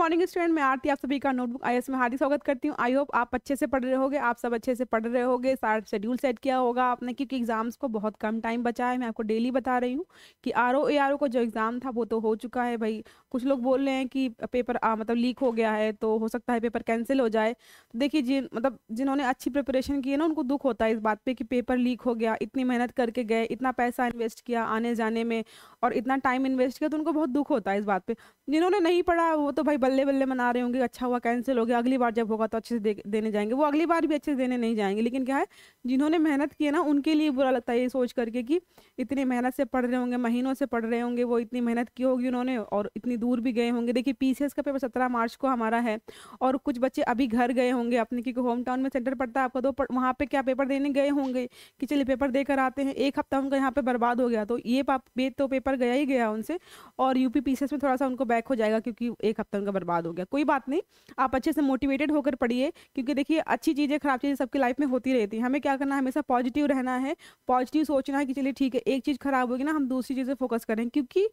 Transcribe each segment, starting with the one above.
Morning student मैं आरती आप सभी का नोटबुक आई में हार्दिक स्वागत करती हूँ आई होप आप अच्छे से पढ़ रहे होगे आप सब अच्छे से पढ़ रहे होगे सारा शेड्यूल सेट किया होगा आपने क्योंकि एग्जाम्स को बहुत कम टाइम बचा है मैं आपको डेली बता रही हूँ कि R O A R O का जो एग्ज़ाम था वो तो हो चुका है भाई कुछ लोग बोल रहे हैं कि पेपर आ, मतलब लीक हो गया है तो हो सकता है पेपर कैंसिल हो जाए तो देखिए जिन मतलब जिन्होंने अच्छी प्रिपरेशन की है ना उनको दुख होता है इस बात पर कि पेपर लीक हो गया इतनी मेहनत करके गए इतना पैसा इन्वेस्ट किया आने जाने में और इतना टाइम इन्वेस्ट किया तो उनको बहुत दुख होता है इस बात पर जिन्होंने नहीं पढ़ा वो तो भाई बल्ले बल्ले मना रहे होंगे अच्छा हुआ कैंसिल हो गया अगली बार जब होगा तो अच्छे से देने जाएंगे वो अगली बार भी अच्छे से देने नहीं जाएंगे लेकिन क्या है जिन्होंने मेहनत की है ना उनके लिए बुरा लगता है ये सोच करके कि इतनी मेहनत से पढ़ रहे होंगे महीनों से पढ़ रहे होंगे वो इतनी मेहनत की होगी उन्होंने और इतनी दूर भी गए होंगे देखिए पी का पेपर सत्रह मार्च को हमारा है और कुछ बच्चे अभी घर गए होंगे अपने क्योंकि होम टाउन में सेंटर पड़ता है आपका तो वहाँ पर क्या पेपर देने गए होंगे कि चलिए पेपर देकर आते हैं एक हफ्ता उनका यहाँ पर बर्बाद हो गया तो ये तो पेपर गया ही गया उनसे और यूपी पी में थोड़ा सा उनको बैक हो जाएगा क्योंकि एक हफ्ता उनका बर्बाद हो गया कोई बात नहीं आप अच्छे से मोटिवेटेड होकर पढ़िए क्योंकि देखिए अच्छी चीज़ें खराब चीज़ें सबकी लाइफ में होती रहती हैं हमें क्या करना है हमेशा पॉजिटिव रहना है पॉजिटिव सोचना है कि चलिए ठीक है एक चीज़ खराब होगी ना हम दूसरी चीज़ें फोकस करें क्योंकि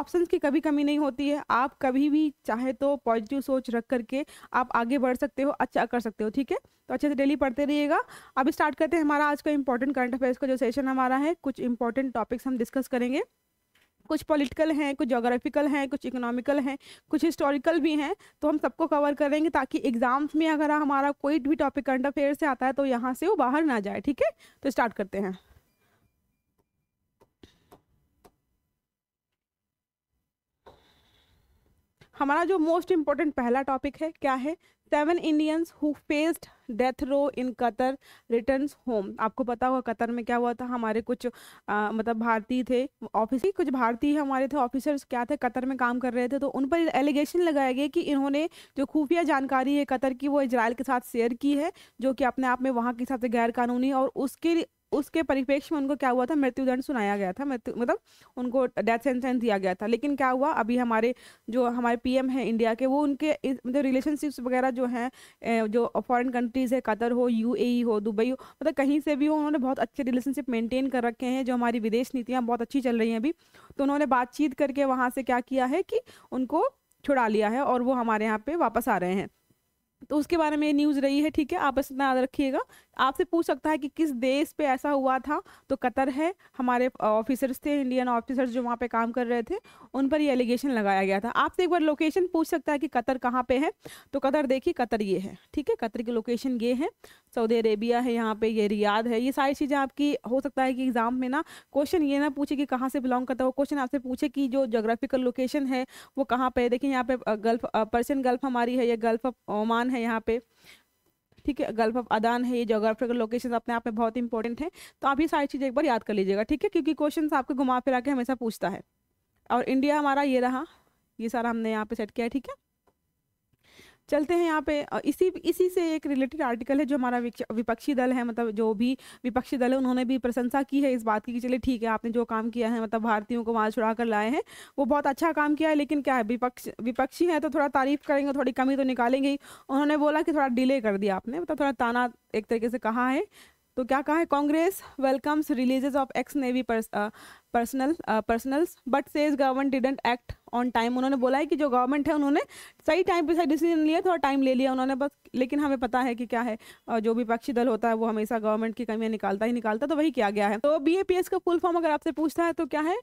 ऑप्शन की कभी कमी नहीं होती है आप कभी भी चाहे तो पॉजिटिव सोच रख करके आप आगे बढ़ सकते हो अच्छा कर सकते हो ठीक है तो अच्छे से डेली पढ़ते रहिएगा अब स्टार्ट करते हैं हमारा आज का इंपॉर्टेंट करंट अफेयर्स का जो सेशन हमारा है कुछ इंपॉर्टेंट टॉपिक्स हम डिस्कस करेंगे कुछ पॉलिटिकल हैं कुछ जोग्राफिकल हैं कुछ इकोनॉमिकल हैं कुछ हिस्टोरिकल भी हैं तो हम सबको कवर करेंगे ताकि एग्जाम्स में अगर हमारा कोई भी टॉपिक करंट अफेयर से आता है तो यहाँ से वो बाहर ना जाए ठीक है तो स्टार्ट करते हैं हमारा जो मोस्ट इम्पोर्टेंट पहला टॉपिक है क्या है seven Indians who faced death row in Qatar return home आपको पता होगा कतर में क्या हुआ था हमारे कुछ आ, मतलब भारतीय थे ऑफिस कुछ भारतीय हमारे थे ऑफिसर्स क्या थे कतर में काम कर रहे थे तो उन पर एलिगेशन लगाया गया कि इन्होंने जो खुफिया जानकारी है कतर की वो इसराइल के साथ शेयर की है जो कि अपने आप में वहाँ के साथ गैर कानूनी और उसके उसके परिप्रेक्ष्य में उनको क्या हुआ था मृत्युदंड सुनाया गया था मृत्यु मतलब उनको डेथ सेंटेंस दिया गया था लेकिन क्या हुआ अभी हमारे जो हमारे पीएम हैं इंडिया के वो उनके मतलब रिलेशनशिप्स वगैरह जो हैं जो फॉरेन कंट्रीज़ है कतर हो यूएई e हो दुबई हो मतलब कहीं से भी हो उन्होंने बहुत अच्छे रिलेशनशिप मेनटेन कर रखे हैं जो हमारी विदेश नीतियाँ बहुत अच्छी चल रही हैं अभी तो उन्होंने बातचीत करके वहाँ से क्या किया है कि उनको छुड़ा लिया है और वो हमारे यहाँ पर वापस आ रहे हैं तो उसके बारे में ये न्यूज़ रही है ठीक है आप बस इतना याद रखिएगा आपसे पूछ सकता है कि किस देश पे ऐसा हुआ था तो कतर है हमारे ऑफिसर्स थे इंडियन ऑफिसर्स जो वहाँ पे काम कर रहे थे उन पर ये एलिगेशन लगाया गया था आपसे एक बार लोकेशन पूछ सकता है कि कतर कहाँ पे है तो कतर देखिए कतर ये है ठीक है कतर की लोकेशन ये है सऊदी अरेबिया है यहाँ पर ये रियाद है ये सारी चीज़ें आपकी हो सकता है कि एग्ज़ाम में ना क्वेश्चन ये ना पूछे कि कहाँ से बिलोंग करता है वो क्वेश्चन आपसे पूछे कि जो जोग्राफिकल लोकेशन है वो कहाँ पर है देखिए यहाँ पे गल्फ पर्सियन गल्फ हमारी है या गल्फ ऑफ ओमान अदान है यहाँ पे ठीक है गल्फ ऑफ अदान है ये जोग्राफिकल लोकेशन अपने आप में बहुत इंपॉर्टेंट है तो आप ये सारी चीज़ें एक बार याद कर लीजिएगा ठीक है क्योंकि क्वेश्चन आपको घुमा फिरा के हमेशा पूछता है और इंडिया हमारा ये रहा ये सारा हमने यहाँ पे सेट किया है ठीक है चलते हैं यहाँ पे इसी इसी से एक रिलेटेड आर्टिकल है जो हमारा विपक्षी दल है मतलब जो भी विपक्षी दल है उन्होंने भी प्रशंसा की है इस बात की कि चलिए ठीक है आपने जो काम किया है मतलब भारतीयों को वहाँ छुड़ा कर लाए हैं वो बहुत अच्छा काम किया है लेकिन क्या है विपक्ष विपक्षी हैं तो थोड़ा तारीफ करेंगे थोड़ी कमी तो निकालेंगे ही उन्होंने बोला कि थोड़ा डिले कर दिया आपने मतलब थोड़ा ताना एक तरीके से कहा है तो क्या कहा है Congress welcomes releases of ex navy personal personals but says government didn't act on time उन्होंने बोला है कि जो गवर्नमेंट है उन्होंने सही टाइम पे सही डिसीजन लिया थोड़ा टाइम ले लिया उन्होंने बस लेकिन हमें पता है कि क्या है जो भी विपक्षी दल होता है वो हमेशा गवर्नमेंट की कमियाँ निकालता ही निकालता तो वही किया गया है तो बी का फुल फॉर्म अगर आपसे पूछता है तो क्या है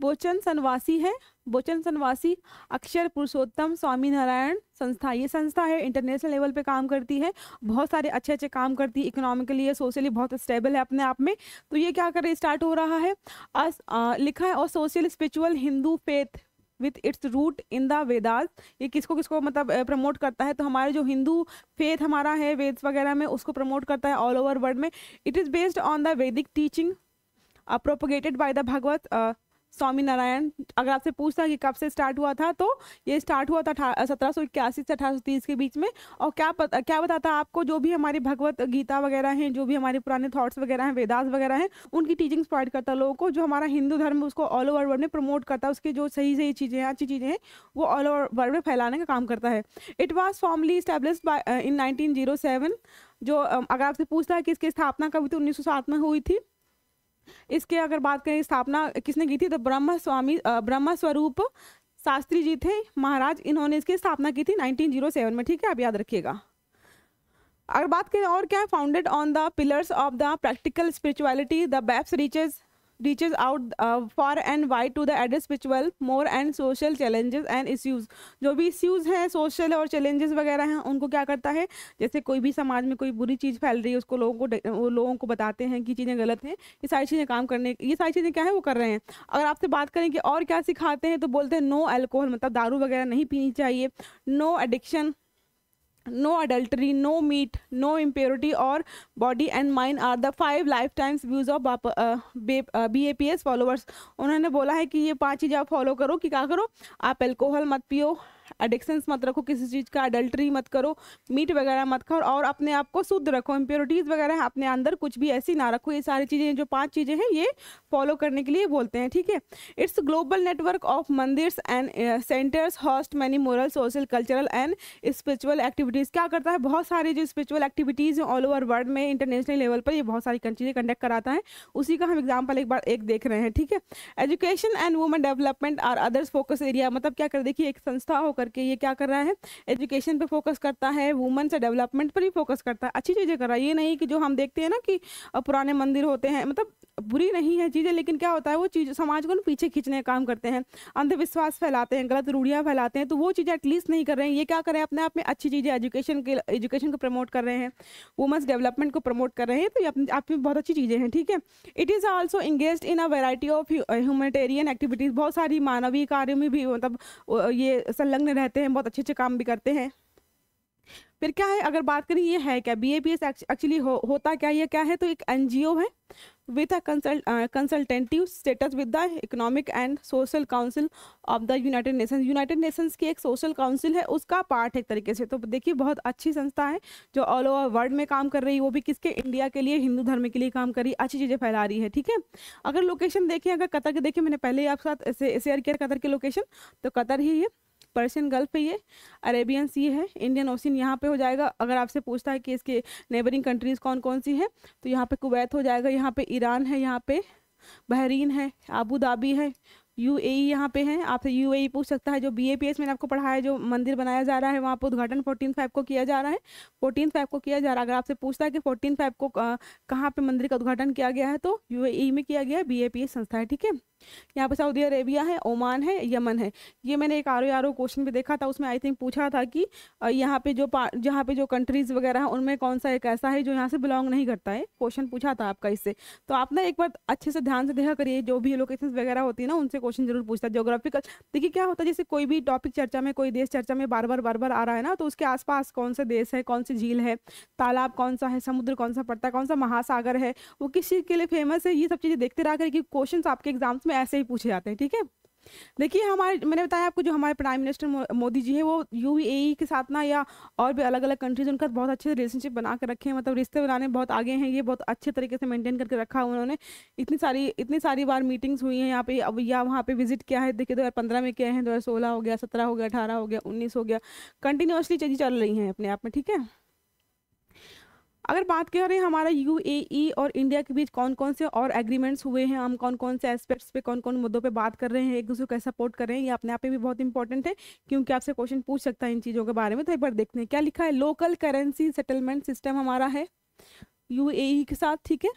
बोचन सनवासी है बोचन सनवासी अक्षर पुरुषोत्तम स्वामी नारायण संस्था ये संस्था है इंटरनेशनल लेवल पे काम करती है बहुत सारे अच्छे अच्छे काम करती है इकोनॉमिकली या सोशली बहुत स्टेबल है अपने आप में तो ये क्या कर स्टार्ट हो रहा है अस, आ, लिखा है और social spiritual Hindu faith with its root in the Vedas ये किसको किसको मतलब प्रमोट करता है तो हमारे जो हिंदू फेथ हमारा है वेद्स वगैरह में उसको प्रमोट करता है ऑल ओवर वर्ल्ड में it is based on the Vedic teaching propagated by the Bhagwat Swami Narayan अगर आपसे पूछता कि कब से स्टार्ट हुआ था तो ये स्टार्ट हुआ था सत्रह सौ इक्यासी से अठारह सौ तीस के बीच में और क्या पता क्या बताता आपको जो भी हमारी भगवत गीता वगैरह हैं जो भी हमारे पुराने थॉट्स वगैरह हैं वेदास वगैरह हैं उनकी टीचिंग्स प्रोवाइड करता है लोगों को जो हमारा हिंदू धर्म उसको ऑल ओवर वर्ल्ड में प्रमोट करता है उसके जो सही सही चीज़ें हैं अच्छी चीज़ें हैं वो ऑल ओवर वर्ल्ड में फैलाने का काम करता है it was formally establish in nineteen जो अगर आपसे पूछता है कि इसकी स्थापना कभी तो उन्नीस में हुई थी इसके अगर बात करें स्थापना किसने की थी तो ब्रह्म स्वामी ब्रह्म स्वरूप शास्त्री जी थे महाराज इन्होंने इसकी स्थापना की थी 1907 में ठीक है आप याद रखिएगा अगर बात करें और क्या है founded on the pillars of the practical spirituality the BAPS reaches reaches out uh, far and wide to the address spiritual more and social challenges and issues जो भी issues हैं social और challenges वगैरह हैं उनको क्या करता है जैसे कोई भी समाज में कोई बुरी चीज़ फैल रही है उसको लोगों को लोगों को बताते हैं कि चीज़ें गलत हैं ये सारी चीज़ें काम करने ये सारी चीज़ें क्या है वो कर रहे हैं अगर आपसे बात करें कि और क्या सिखाते हैं तो बोलते हैं नो अल्कोहल मतलब दारू वगैरह नहीं पीनी चाहिए no addiction no adultery, no meat, no impurity, or body and mind are the five lifetimes views of B A P S followers उन्होंने बोला है कि ये पाँच चीज़ें आप फॉलो करो कि क्या करो आप एल्कोहल मत पियो एडिक्शंस मत रखो किसी चीज़ का अडल्ट्री मत करो मीट वगैरह मत खाओ और अपने आप को शुद्ध रखो इम्प्योरिटीज़ वगैरह अपने अंदर कुछ भी ऐसी ना रखो ये सारी चीज़ें जो पाँच चीज़ें हैं ये फॉलो करने के लिए बोलते हैं ठीक है it's global network of mandirs and centers host many moral social cultural and spiritual activities क्या करता है बहुत सारी जो स्परिचुअल एक्टिविटीज़ हैं ऑल ओवर वर्ल्ड में इंटरनेशनल लेवल पर ये बहुत सारी चीज़ें कंडक्ट कराता है उसी का हम एग्जाम्पल एक बार एक देख रहे हैं ठीक है education and women development are others focus area मतलब क्या कर देखिए एक संस्था हो होकर के ये क्या कर रहा है एजुकेशन पे फोकस करता है वुमेंस से डेवलपमेंट पर भी फोकस करता है अच्छी चीज़ें कर रहा है ये नहीं कि जो हम देखते हैं ना कि पुराने मंदिर होते हैं मतलब बुरी नहीं है चीज़ें लेकिन क्या होता है वो चीज़ समाज को ना पीछे खींचने का काम करते हैं अंधविश्वास फैलाते हैं गलत रूढ़ियाँ फैलाते हैं तो वो चीज़ें एटलीस्ट नहीं कर रहे हैं ये क्या कर रहे हैं अपने आप में अच्छी चीज़ें एजुकेशन के एजुकेशन को प्रमोट कर रहे हैं वुमेंस डेवलपमेंट को प्रमोट कर रहे हैं तो ये अपने आप में बहुत अच्छी चीज़ें हैं ठीक है it is also engage in a variety of humanitarian activities बहुत सारी मानवीय कार्यों में भी मतलब ये संलग्न संलग्न रहते हैं बहुत अच्छे अच्छे काम भी करते हैं फिर क्या है अगर बात करें ये है क्या B A P S actually हो, होता क्या ये क्या है तो एक एन जी ओ है with a consultative status with the economic and social council of the united nations united nations की एक सोशल काउंसिल है उसका पार्ट है एक तरीके से तो देखिए बहुत अच्छी संस्था है जो ऑल ओवर वर्ल्ड में काम कर रही है वो भी किसके इंडिया के लिए हिंदू धर्म के लिए काम कर रही है अच्छी चीज़ें फैला रही है ठीक है अगर लोकेशन देखें अगर कतर के देखें मैंने पहले ही आपके साथ शेयर किया कतर की लोकेशन तो कतर ही है पर्शियन गल्फ है ये अरेबियन सी है इंडियन ओशन यहाँ पे हो जाएगा अगर आपसे पूछता है कि इसके नेबरिंग कंट्रीज़ कौन कौन सी हैं तो यहाँ पे कुवैत हो जाएगा यहाँ पे ईरान है यहाँ पे बहरीन है आबू धाबी है यू ए यहाँ पे है आपसे यू ए पूछ सकता है जो बी ए पी एस मैंने आपको पढ़ाया जो मंदिर बनाया जा रहा है वहाँ पर उद्घाटन फोर्टीन फाइव को किया जा रहा है फोर्टीन फाइव को किया जा रहा है अगर आपसे पूछता है कि फोर्टीन फाइव को कहाँ पे मंदिर का उद्घाटन किया गया है तो यू ए में किया गया है बी ए पी एस संस्था है ठीक है यहाँ पे सऊदी अरेबिया है ओमान है यमन है ये मैंने एक आरो आरो क्वेश्चन भी देखा था उसमें आई थिंक पूछा था कि यहाँ पे जो यहाँ जहाँ पे जो कंट्रीज़ वगैरह हैं उनमें कौन सा एक ऐसा है जो यहाँ से बिलोंग नहीं करता है क्वेश्चन पूछा था आपका इससे तो आप ना एक बार अच्छे से ध्यान से देखा करिए जो भी लोकेशन वगैरह होती है ना उनसे क्वेश्चन जरूर पूछता है जोग्राफिकल देखिए क्या होता है जैसे कोई भी टॉपिक चर्चा में कोई देश चर्चा में बार बार बार बार आ रहा है ना तो उसके आसपास कौन से देश है कौन सी झील है तालाब कौन सा है समुद्र कौन सा पड़ता है कौन सा महासागर है वो किस चीज़ के लिए फेमस है ये सब चीज़ें देखते रहा करिए क्वेश्चन आपके एग्जाम्स में ऐसे ही पूछे जाते हैं ठीक है देखिए हमारे मैंने बताया आपको जो हमारे प्राइम मिनिस्टर मोदी जी हैं वो यू e के साथ ना या और भी अलग अलग कंट्रीज उनका बहुत अच्छे रिलेशनशिप बना कर रखे हैं मतलब रिश्ते बनाने बहुत आगे हैं ये बहुत अच्छे तरीके से मेंटेन करके रखा है उन्होंने इतनी सारी इतनी सारी बार मीटिंग्स हुई हैं यहाँ पे अब या वहाँ पे विजिट किया है देखिए दो में किया है दो हो गया सत्रह हो गया अठारह हो गया उन्नीस हो गया कंटिन्यूसली चीज़ें चल रही हैं अपने आप में ठीक है अगर बात करें हमारा यूएई e और इंडिया के बीच कौन कौन से और एग्रीमेंट्स हुए हैं हम कौन कौन से एस्पेक्ट्स पे कौन कौन मुद्दों पे बात कर रहे हैं एक दूसरे को सपोर्ट कर रहे हैं ये अपने आप में भी बहुत इंपॉर्टेंट है क्योंकि आपसे क्वेश्चन पूछ सकता है इन चीज़ों के बारे में तो एक बार देखते हैं क्या लिखा है लोकल करेंसी सेटलमेंट सिस्टम हमारा है यू e के साथ ठीक है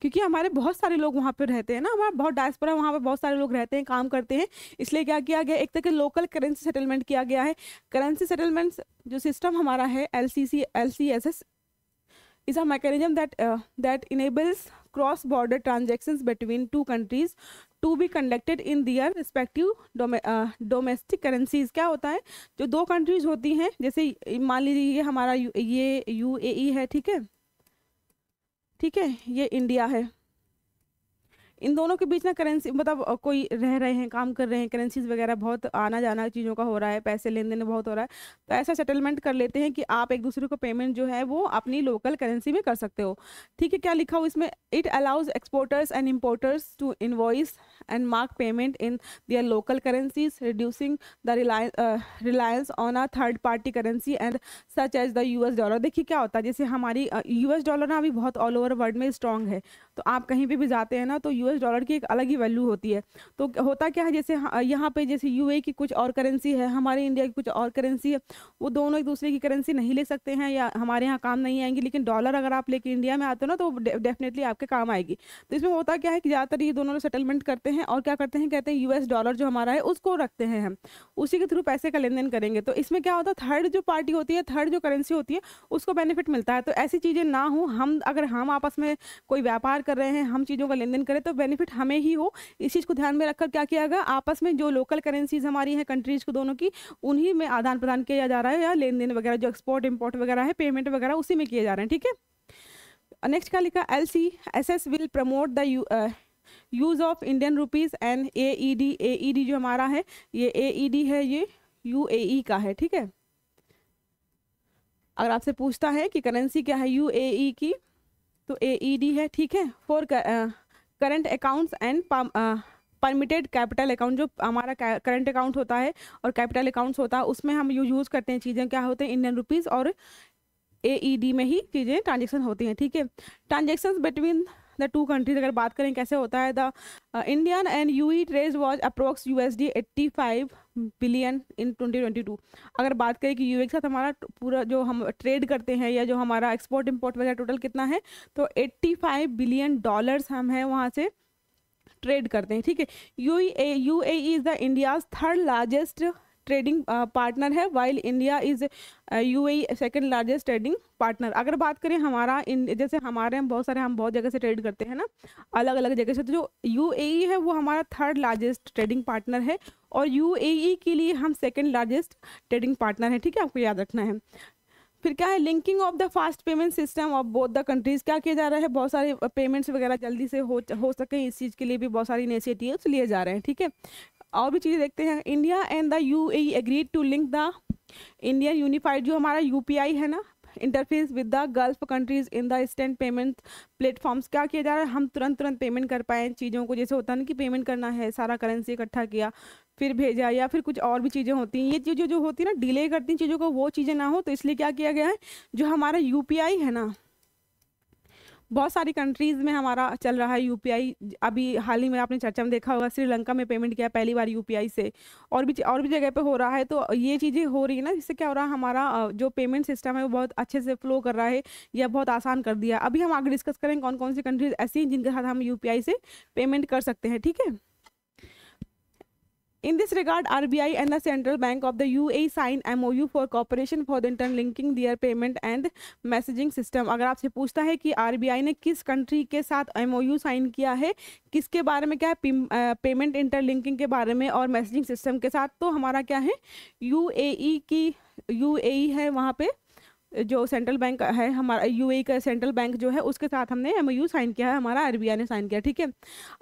क्योंकि हमारे बहुत सारे लोग वहाँ पर रहते हैं ना हमारा बहुत डायस्पोरा वहाँ पर बहुत सारे लोग रहते हैं काम करते हैं इसलिए क्या किया गया एक तरह के लोकल करेंसी सेटलमेंट किया गया है करेंसी सेटलमेंट जो सिस्टम हमारा है L C C L C S S is a mechanism that that enables cross border border between two countries to be conducted in their respective domestic currencies क्या होता है जो दो कंट्रीज होती हैं जैसे मान लीजिए हमारा ये यू ए e है ठीक है ठीक है ये इंडिया है इन दोनों के बीच ना करेंसी मतलब कोई रह रहे हैं काम कर रहे हैं करेंसीज वगैरह बहुत आना जाना चीज़ों का हो रहा है पैसे लेन देन बहुत हो रहा है तो ऐसा सेटलमेंट कर लेते हैं कि आप एक दूसरे को पेमेंट जो है वो अपनी लोकल करेंसी में कर सकते हो ठीक है क्या लिखा हो इसमें it allows exporters and importers to invoice and mark payment in their local currencies reducing the reliance on a third party currency and such as the US dollar देखिए क्या होता है जैसे हमारी यूएस डॉलर ना अभी बहुत ऑल ओवर वर्ल्ड में स्ट्रांग है तो आप कहीं पर भी जाते हैं ना तो यूएस डॉलर की एक अलग ही वैल्यू होती है तो होता क्या है जैसे यहाँ पे जैसे यूए की कुछ और करेंसी है हमारे इंडिया की कुछ और करेंसी है वो दोनों एक दूसरे की करेंसी नहीं ले सकते हैं या हमारे यहाँ काम नहीं आएंगी लेकिन डॉलर अगर आप लेके इंडिया में आते हो ना तो डेफिनेटली आपके काम आएगी तो इसमें होता क्या है कि ज़्यादातर ये दोनों लोग सेटलमेंट करते हैं और क्या करते हैं कहते हैं यूएस डॉलर जो हमारा है उसको रखते हैं हम उसी के थ्रू पैसे का लेन देन करेंगे तो इसमें क्या होता है थर्ड जो पार्टी होती है थर्ड जो करेंसी होती है उसको बेनिफिट मिलता है तो ऐसी चीज़ें ना हो हम अगर हम आपस में कोई व्यापार कर रहे हैं हम चीज़ों का लेन देन करें तो ऑफ बेनिफिट हमें ही हो इस चीज़ को ध्यान में रखकर क्या किया गया आपस में जो लोकल करेंसीज हमारी हैं कंट्रीज को दोनों की उन्हीं में आदान प्रदान किया जा रहा है या लेन देन वगैरह जो एक्सपोर्ट इम्पोर्ट वगैरह है पेमेंट वगैरह उसी में किए जा रहे हैं ठीक है नेक्स्ट क्या लिखा L C S S will promote the use of Indian rupees and A E D A E D जो हमारा है ये ए ई डी है ये यू ए ई का है ठीक है अगर आपसे पूछता है कि करेंसी क्या है यू ए ई की तो ए ई डी है ठीक है for current accounts and permitted capital account जो हमारा करंट अकाउंट होता है और कैपिटल अकाउंट्स होता है उसमें हम यू यूज़ करते हैं चीज़ें क्या होते हैं इंडियन रुपीज़ और ए e में ही चीज़ें ट्रांजेक्शन होती हैं ठीक है transaction between the two countries अगर बात करें कैसे होता है the Indian and U E trade was approx U S D eighty five billion in twenty twenty two अगर बात करें कि यू ए e के साथ हमारा तो पूरा जो हम ट्रेड करते हैं या जो हमारा एक्सपोर्ट इम्पोर्ट वगैरह टोटल कितना है तो एट्टी फाइव बिलियन डॉलर्स हम हैं वहाँ से ट्रेड करते हैं ठीक है U A U A is the India's third largest trading partner uh, है while India is U A second largest trading partner अगर बात करें हमारा इन जैसे हमारे हम बहुत सारे हम बहुत जगह से ट्रेड करते हैं ना अलग अलग जगह से तो जो यू e है वो हमारा थर्ड लार्जेस्ट ट्रेडिंग पार्टनर है और यू e के लिए हम सेकेंड लार्जेस्ट ट्रेडिंग पार्टनर हैं ठीक है आपको याद रखना है फिर क्या है linking of the fast payment system of both the countries क्या किया जा रहा है बहुत सारे पेमेंट्स वगैरह जल्दी से हो हो सके इस चीज़ के लिए भी बहुत सारे इनिशिएटिव्स लिए जा रहे हैं ठीक है और भी चीज़ें देखते हैं India and the U A agreed to link the Indian unified जो हमारा यू है ना interface with the Gulf countries in the instant payment platforms क्या किया जा रहा है हम तुरंत तुरंत पेमेंट कर पाएँ चीज़ों को जैसे होता है ना कि पेमेंट करना है सारा करेंसी इकट्ठा किया फिर भेजा या फिर कुछ और भी चीज़ें होती हैं ये चीज़ें जो होती है ना डिले करती हैं चीज़ों को वो चीज़ें ना हो तो इसलिए क्या किया गया है जो हमारा यू है ना बहुत सारी कंट्रीज़ में हमारा चल रहा है यूपीआई अभी हाल ही में आपने चर्चा में देखा होगा श्रीलंका में पेमेंट किया पहली बार यूपीआई से और भी और भी जगह पे हो रहा है तो ये चीज़ें हो रही है ना इससे क्या हो रहा है हमारा जो पेमेंट सिस्टम है वो बहुत अच्छे से फ्लो कर रहा है या बहुत आसान कर दिया अभी हम आगे डिस्कस करें कौन कौन सी कंट्रीज़ ऐसी हैं जिनके साथ हम यू से पेमेंट कर सकते हैं ठीक है In this regard, RBI and the Central Bank of the UAE sign MOU for cooperation for the interlinking their payment and messaging system. अगर आपसे पूछता है कि RBI ने किस कंट्री के साथ MOU साइन किया है किसके बारे में क्या है पेमेंट इंटरलिंकिंग के बारे में और मैसेजिंग सिस्टम के साथ तो हमारा क्या है यूएई की यूएई है वहाँ पे जो सेंट्रल बैंक है हमारा यू e का सेंट्रल बैंक जो है उसके साथ हमने एम साइन किया है हमारा आर ने साइन किया ठीक है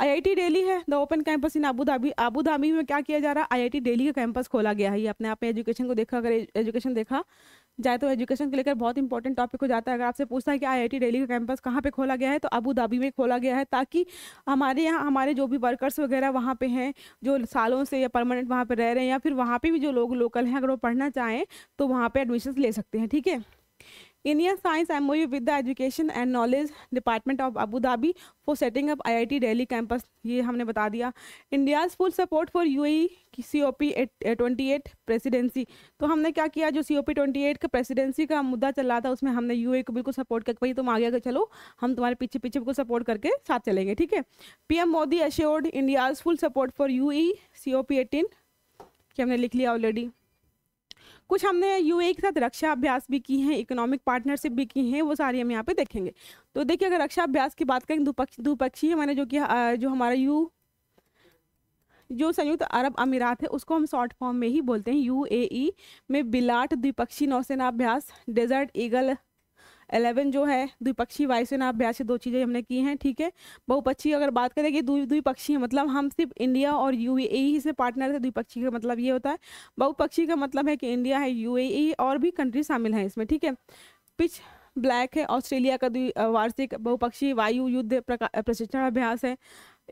आई आई है the open campus in Abu Dhabi Abu Dhabi में क्या किया जा रहा है आई आई का कैंपस खोला गया है ये अपने आप में एजुकेशन को देखा अगर एजुकेशन देखा जाए तो एजुकेशन को लेकर बहुत इंपॉर्टेंट टॉपिक हो जाता है अगर आपसे पूछता है कि आईआईटी दिल्ली का कैंपस कहाँ पे खोला गया है तो अबू धाबी में खोला गया है ताकि हमारे यहाँ हमारे जो भी वर्कर्स वगैरह वहाँ पे हैं जो सालों से या परमानेंट वहाँ पे रह रहे हैं या फिर वहाँ पे भी जो लोग लोकल हैं अगर वो पढ़ना चाहें तो वहाँ पर एडमिशन ले सकते हैं ठीक है Indian science M O U with the education and knowledge department of Abu Dhabi for setting up I I T Delhi campus ये हमने बता दिया India's full support for U की C O P twenty eight presidency तो हमने क्या किया जो C O P twenty eight का प्रेसिडेंसी का मुद्दा चल रहा था उसमें हमने यू ए e को बिल्कुल सपोर्ट कर भाई तुम आगे अगर चलो हम तुम्हारे पीछे पीछे बिल्कुल सपोर्ट करके साथ चलेंगे ठीक है P M Modi assured India's full support for U E C O P eighteen कि हमने लिख लिया ऑलरेडी कुछ हमने यू के साथ रक्षा अभ्यास भी की है इकोनॉमिक पार्टनरशिप भी की है वो सारी हम यहाँ पे देखेंगे तो देखिए अगर रक्षा अभ्यास की बात करें दुपक्ष दुपक्षीय मैंने जो कि जो हमारा यू जो संयुक्त अरब अमीरात है उसको हम शॉर्ट फॉर्म में ही बोलते हैं यूएई e में बिलाट द्विपक्षीय नौसेना अभ्यास डेजर्ट ईगल एलेवन जो है द्विपक्षीय वायुसेना अभ्यास से दो चीज़ें हमने की हैं ठीक है बहुपक्षीय अगर बात करें कि द्विपक्षीय मतलब हम सिर्फ इंडिया और यू e ही से पार्टनर है तो द्विपक्षीय का मतलब ये होता है बहुपक्षीय का मतलब है कि इंडिया है यू e और भी कंट्री शामिल हैं इसमें ठीक है पिच ब्लैक है ऑस्ट्रेलिया का वार्षिक बहुपक्षीय वायु युद्ध प्रशिक्षण अभ्यास है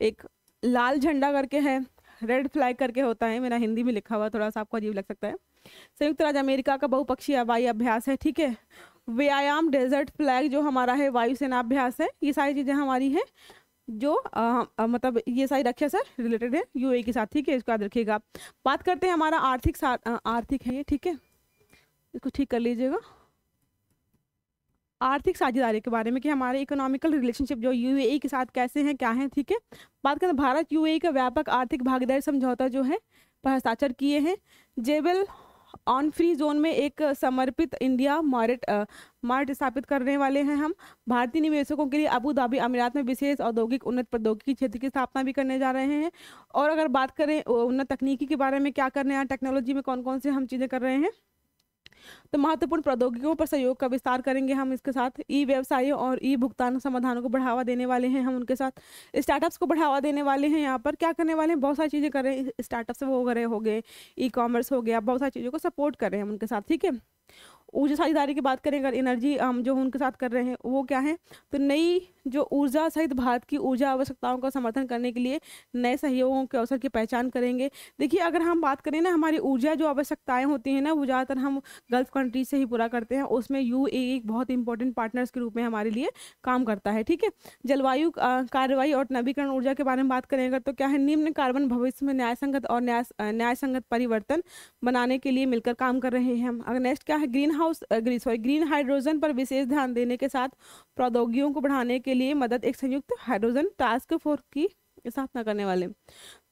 एक लाल झंडा करके है रेड फ्लैग करके होता है मेरा हिंदी में लिखा हुआ थोड़ा सा आपको अजीब लग सकता है संयुक्त राज्य अमेरिका का बहुपक्षीय हवाई अभ्यास है ठीक है व्यायाम डेजर्ट फ्लैग जो हमारा है वायुसेना अभ्यास है ये सारी चीज़ें हमारी हैं जो आ, आ, मतलब ये सारी रक्षा से रिलेटेड है यू के साथ ठीक है इसको याद रखिएगा बात करते हैं हमारा आर्थिक आर्थिक है ये ठीक है इसको ठीक कर लीजिएगा आर्थिक साझेदारी के बारे में कि हमारे इकोनॉमिकल रिलेशनशिप जो यूएई e के साथ कैसे हैं क्या हैं ठीक है बात करें भारत यूएई e का व्यापक आर्थिक भागीदारी समझौता जो है पर हस्ताक्षर किए हैं जेबल ऑन फ्री जोन में एक समर्पित इंडिया मार्ट मार्ट स्थापित करने वाले हैं हम भारतीय निवेशकों के लिए अबू धाबी अमीरात में विशेष औद्योगिक उन्नत प्रौद्योगिकी क्षेत्र की स्थापना भी करने जा रहे हैं और अगर बात करें उन्नत तकनीकी के बारे में क्या करने हैं टेक्नोलॉजी में कौन कौन से हम चीज़ें कर रहे हैं तो महत्वपूर्ण प्रौद्योगिकियों पर सहयोग का विस्तार करेंगे हम इसके साथ ई व्यवसायों और ई भुगतान समाधानों को बढ़ावा देने वाले हैं हम उनके साथ स्टार्टअप्स को बढ़ावा देने वाले हैं यहाँ पर क्या करने वाले हैं बहुत सारी चीज़ें कर रहे हैं स्टार्टअप्स वगैरह हो गए ई कॉमर्स हो गया बहुत सारी चीज़ों को सपोर्ट कर रहे हैं हम उनके साथ ठीक है ऊर्जा साझेदारी की बात करें अगर एनर्जी हम जो उनके साथ कर रहे हैं वो क्या है तो नई जो ऊर्जा सहित भारत की ऊर्जा आवश्यकताओं का समर्थन करने के लिए नए सहयोगों के अवसर की पहचान करेंगे देखिए अगर हम बात करें ना हमारी ऊर्जा जो आवश्यकताएं होती हैं ना वो ज़्यादातर हम गल्फ कंट्रीज से ही पूरा करते हैं उसमें यू e एक बहुत इंपॉर्टेंट पार्टनर्स के रूप में हमारे लिए काम करता है ठीक है जलवायु कार्रवाई और नवीकरण ऊर्जा के बारे में बात करें अगर तो क्या है निम्न कार्बन भविष्य में न्याय संगत और न्याय न्याय संगत परिवर्तन बनाने के लिए मिलकर काम कर रहे हैं हम अगर नेक्स्ट क्या है green house sorry green hydrogen पर विशेष ध्यान देने के साथ प्रौद्योगिकियों को बढ़ाने के लिए मदद एक संयुक्त हाइड्रोजन टास्क फोर्स की स्थापना करने वाले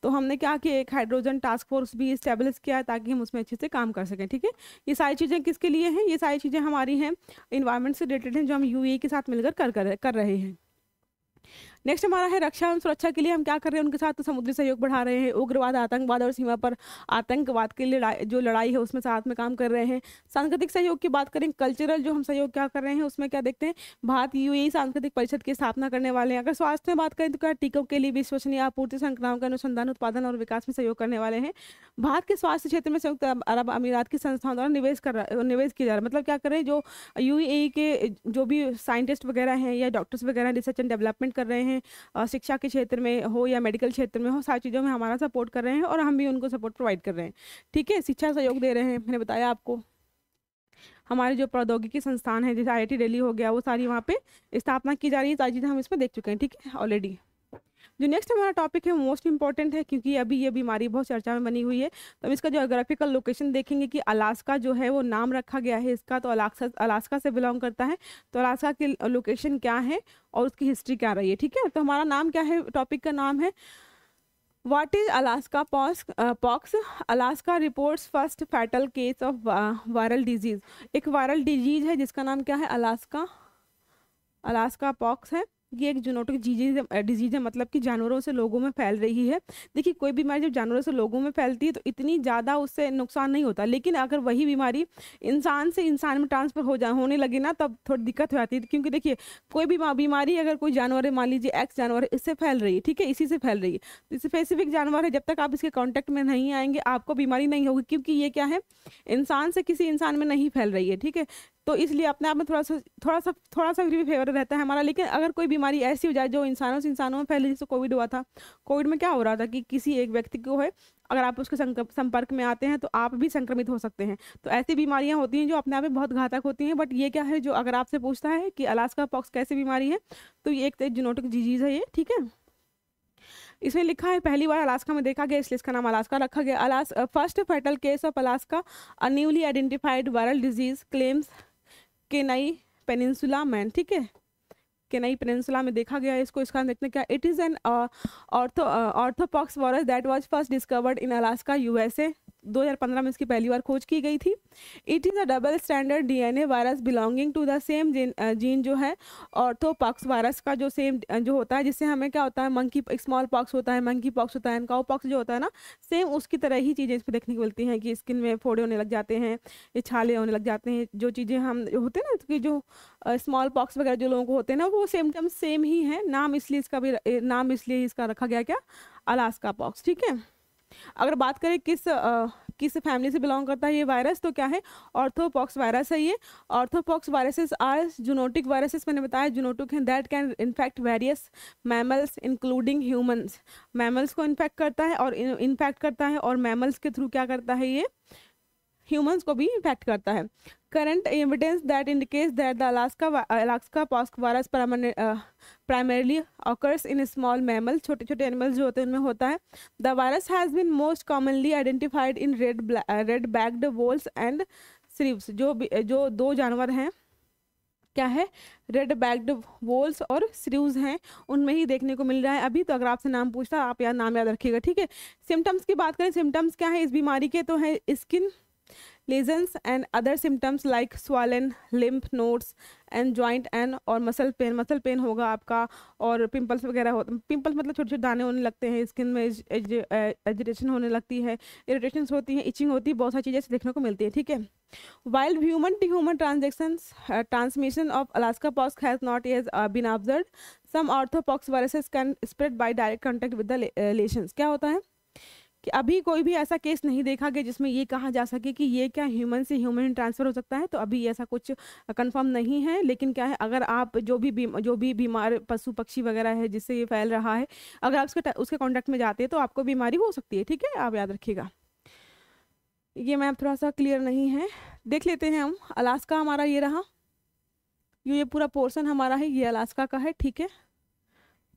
तो हमने क्या कि एक हाइड्रोजन टास्क फोर्स भी इस्टेब्लिश किया है ताकि हम उसमें अच्छे से काम कर सकें ठीक है ये सारी चीज़ें किसके लिए हैं ये सारी चीज़ें हमारी हैं इन्वायरमेंट से रिलेटेड हैं जो हम यू e के साथ मिलकर कर, कर रहे हैं नेक्स्ट हमारा है रक्षा एवं सुरक्षा के लिए हम क्या कर रहे हैं उनके साथ तो समुद्री सहयोग बढ़ा रहे हैं उग्रवाद आतंकवाद और सीमा पर आतंकवाद के लिए जो लड़ाई है उसमें साथ में काम कर रहे हैं सांस्कृतिक सहयोग की बात करें कल्चरल जो हम सहयोग क्या कर रहे हैं उसमें क्या देखते हैं भारत e यू सांस्कृतिक परिषद की स्थापना करने वाले हैं अगर स्वास्थ्य में बात करें तो क्या टीकों के लिए विश्वसनीय आपूर्ति संक्रमण का अनुसंधान उत्पादन और विकास में सहयोग करने वाले हैं भारत के स्वास्थ्य क्षेत्र में संयुक्त अरब अमीरात की संस्थाओं द्वारा निवेश कर निवेश किया जा रहा है मतलब क्या कर रहे हैं जो यू e के जो भी साइंटिस्ट वगैरह हैं या डॉक्टर्स वगैरह रिसर्च एंड डेवलपमेंट कर रहे हैं हैं शिक्षा के क्षेत्र में हो या मेडिकल क्षेत्र में हो सारी चीज़ों में हमारा सपोर्ट कर रहे हैं और हम भी उनको सपोर्ट प्रोवाइड कर रहे हैं ठीक है शिक्षा सहयोग दे रहे हैं मैंने बताया आपको हमारे जो प्रौद्योगिकी संस्थान है जैसे आई डेली हो गया वो सारी वहाँ पे स्थापना की जा रही है सारी चीज़ें हम इसमें देख चुके हैं ठीक है ऑलरेडी जो नेक्स्ट हमारा टॉपिक है मोस्ट इंपॉर्टेंट है क्योंकि अभी ये बीमारी बहुत चर्चा में बनी हुई है तो हम इसका जोग्राफिकल लोकेशन देखेंगे कि अलास्का जो है वो नाम रखा गया है इसका तो अलास्का अलास्का से बिलोंग करता है तो अलास्का की लोकेशन क्या है और उसकी हिस्ट्री क्या रही है ठीक है तो हमारा नाम क्या है टॉपिक का नाम है what is Alaska pox pox Alaska reports first fatal case of viral disease एक वायरल डिजीज है जिसका नाम क्या है अलास्का अलास्का पॉक्स है ये एक जूनोटिक डिजीज डिजीज़ है मतलब कि जानवरों से लोगों में फैल रही है देखिए कोई बीमारी जब जानवरों से लोगों में फैलती है तो इतनी ज़्यादा उससे नुकसान नहीं होता लेकिन अगर वही बीमारी इंसान से इंसान में ट्रांसफ़र हो जा होने लगे ना तब थोड़ी दिक्कत हो जाती है क्योंकि देखिए कोई भी बीमारी अगर कोई जानवर है मान लीजिए एक्स जानवर है इससे फैल रही है ठीक है इसी से फैल रही है तो स्पेसिफिक जानवर है जब तक आप इसके कॉन्टैक्ट में नहीं आएंगे आपको बीमारी नहीं होगी क्योंकि ये क्या है इंसान से किसी इंसान में नहीं फैल रही है ठीक है तो इसलिए अपने आप में थोड़ा सा थोड़ा सा थोड़ा सा फिर भी फेवर रहता है हमारा लेकिन अगर कोई बीमारी ऐसी हो जाए जो इंसानों से इंसानों में फैले जैसे कोविड हुआ था कोविड में क्या हो रहा था कि किसी एक व्यक्ति को है अगर आप उसके संपर्क में आते हैं तो आप भी संक्रमित हो सकते हैं तो ऐसी बीमारियां होती हैं जो अपने आप में बहुत घातक होती हैं बट ये क्या है जो अगर आपसे पूछता है कि अलास्का पॉक्स कैसी बीमारी है तो ये एक जीनोटिक तो डिजीज़ है ये ठीक है इसमें लिखा है पहली बार अलास्का में देखा गया इसलिए इसका नाम अलास्का रखा गया Alaska first fatal case of Alaska a newly identified viral disease claims Kenai peninsula man ठीक है केनई पेनिनसुला में देखा गया है इसको इसका देखते हैं क्या it is an ortho orthopox virus that was first discovered in Alaska USA 2015 में इसकी पहली बार खोज की गई थी it is a double standard DNA virus belonging to the same gene जो है ऑर्थोपॉक्स वायरस का जो सेम uh, जो होता है जिससे हमें क्या होता है मंकी स्मॉल पॉक्स होता है मंकी पॉक्स होता है काउ पॉक्स जो होता है ना सेम उसकी तरह ही चीज़ें इस पर देखने को मिलती हैं कि स्किन में फोड़े होने लग जाते हैं ये छाले होने लग जाते हैं जो चीज़ें हम होते हैं ना कि जो स्मॉल uh, पॉक्स वगैरह जो लोगों को होते हैं ना वो सिम्टम्स सेम ही है नाम इसलिए इसका भी नाम इसलिए इसका रखा गया क्या अलास्का पॉक्स ठीक है अगर बात करें किस आ, किस फैमिली से बिलोंग करता है ये वायरस तो क्या है ऑर्थोपॉक्स वायरस है ये orthopox viruses are zoonotic viruses मैंने बताया जूनोटिक हैं that can infect various mammals including humans mammals को इन्फेक्ट करता है और इन्फेक्ट करता है और मैमल्स के थ्रू क्या करता है ये ह्यूमंस को भी इन्फेक्ट करता है current evidence that indicates that the Alaska Alaska pox virus primarily occurs in small mammals chote chote animals jo hote हैं उनमें होता है The virus has been most commonly identified in red red backed voles and श्रीव्स jo jo do janwar hain क्या है red bagged वोल्स और श्रीव्स हैं उनमें ही देखने को मिल रहा है अभी तो अगर आपसे नाम पूछता आप याद नाम याद रखिएगा ठीक है सिम्टम्स की बात करें सिम्टम्स क्या है इस बीमारी के तो हैं skin lesions and other symptoms like swollen lymph nodes and joint and और मसल पेन मसल पेन होगा आपका और पिंपल्स वगैरह हो पिंपल्स मतलब छोटे छोटे दाने होने लगते हैं स्किन में एजिटेशन eh, होने लगती है इरीटेशन होती हैं इचिंग होती है बहुत सारी चीज़ें देखने को मिलती है ठीक है wild human to human transaction transmission of Alaska pox has not as been observe some orthopox viruses can spread by direct contact with the lesions क्या होता है कि अभी कोई भी ऐसा केस नहीं देखा गया जिसमें ये कहा जा सके कि ये क्या ह्यूमन से ह्यूमन ट्रांसफ़र हो सकता है तो अभी ऐसा कुछ कंफर्म नहीं है लेकिन क्या है अगर आप जो भी जो भी बीमार पशु पक्षी वगैरह है जिससे ये फैल रहा है अगर आप उसके उसके कॉन्टैक्ट में जाते हैं तो आपको बीमारी हो सकती है ठीक है आप याद रखिएगा ये मैम थोड़ा सा क्लियर नहीं है देख लेते हैं हम अलास्का हमारा ये रहा ये पूरा पोर्सन हमारा है ये अलास्का का है ठीक है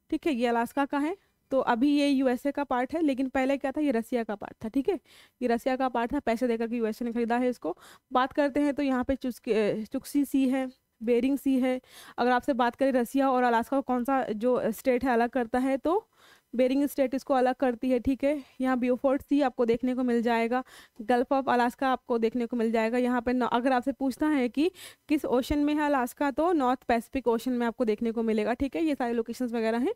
ठीक है ये अलास्का का है तो अभी ये यूएसए का पार्ट है लेकिन पहले क्या था ये रसिया का पार्ट था ठीक है ये रसिया का पार्ट था पैसे देकर के यूएसए ने खरीदा है इसको बात करते हैं तो यहाँ पे चुस्के चुकसी सी है बेरिंग सी है अगर आपसे बात करें रसिया और अलास्का कौन सा जो स्टेट है अलग करता है तो बेरिंग स्टेट इसको अलग करती है ठीक है यहाँ ब्योफोर्ट सी आपको देखने को मिल जाएगा गल्फ ऑफ अलास्का आपको देखने को मिल जाएगा यहाँ पर अगर आपसे पूछता है कि किस ओशन में है अलास्का तो नॉर्थ पैसिफिक ओशन में आपको देखने को मिलेगा ठीक है ये सारे लोकेशन वगैरह हैं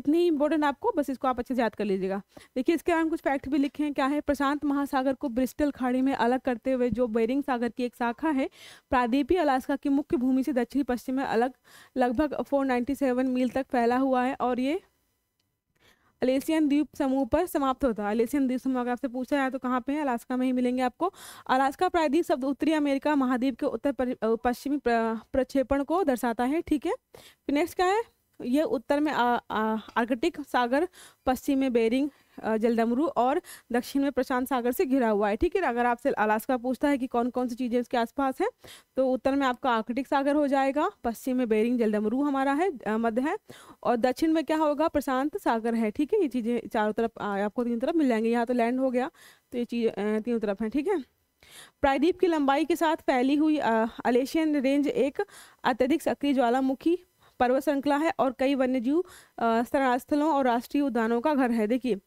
इतनी इंपॉर्टेंट आपको बस इसको आप अच्छे से याद कर लीजिएगा देखिए इसके बारे में कुछ फैक्ट भी लिखे हैं क्या है प्रशांत महासागर को ब्रिस्टल खाड़ी में अलग करते हुए जो बेरिंग सागर की एक शाखा है प्रादीपी अलास्का की मुख्य भूमि से दक्षिण पश्चिम में अलग लगभग फोर मील तक फैला हुआ है और ये अलेसियन द्वीप समूह पर समाप्त होता है अलेसियन द्वीप समूह अगर आपसे पूछा जाए तो कहाँ पे है अलास्का में ही मिलेंगे आपको अलास्का प्रायद्वीप शब्द उत्तरी अमेरिका महाद्वीप के उत्तर पश्चिमी प्रक्षेपण को दर्शाता है ठीक है नेक्स्ट क्या है ये उत्तर में आर्कटिक सागर पश्चिम में बेरिंग जलडमरू और दक्षिण में प्रशांत सागर से घिरा हुआ है ठीक है अगर आपसे अलास्का पूछता है कि कौन कौन सी चीज़ें इसके आसपास हैं तो उत्तर में आपका आर्कटिक सागर हो जाएगा पश्चिम में बेरिंग जलडमरू हमारा है मध्य है और दक्षिण में क्या होगा प्रशांत सागर है ठीक है ये चीज़ें चारों तरफ आपको तीन तरफ मिल जाएंगे यहाँ तो लैंड हो गया तो ये चीज़ तीनों तरफ हैं ठीक है प्रायद्वीप की लंबाई के साथ फैली हुई अलेशियन रेंज एक अत्यधिक सक्रिय ज्वालामुखी पर्वत श्रृंखला है और कई वन्यजीव स्थलों और राष्ट्रीय उद्यानों का घर है देखिए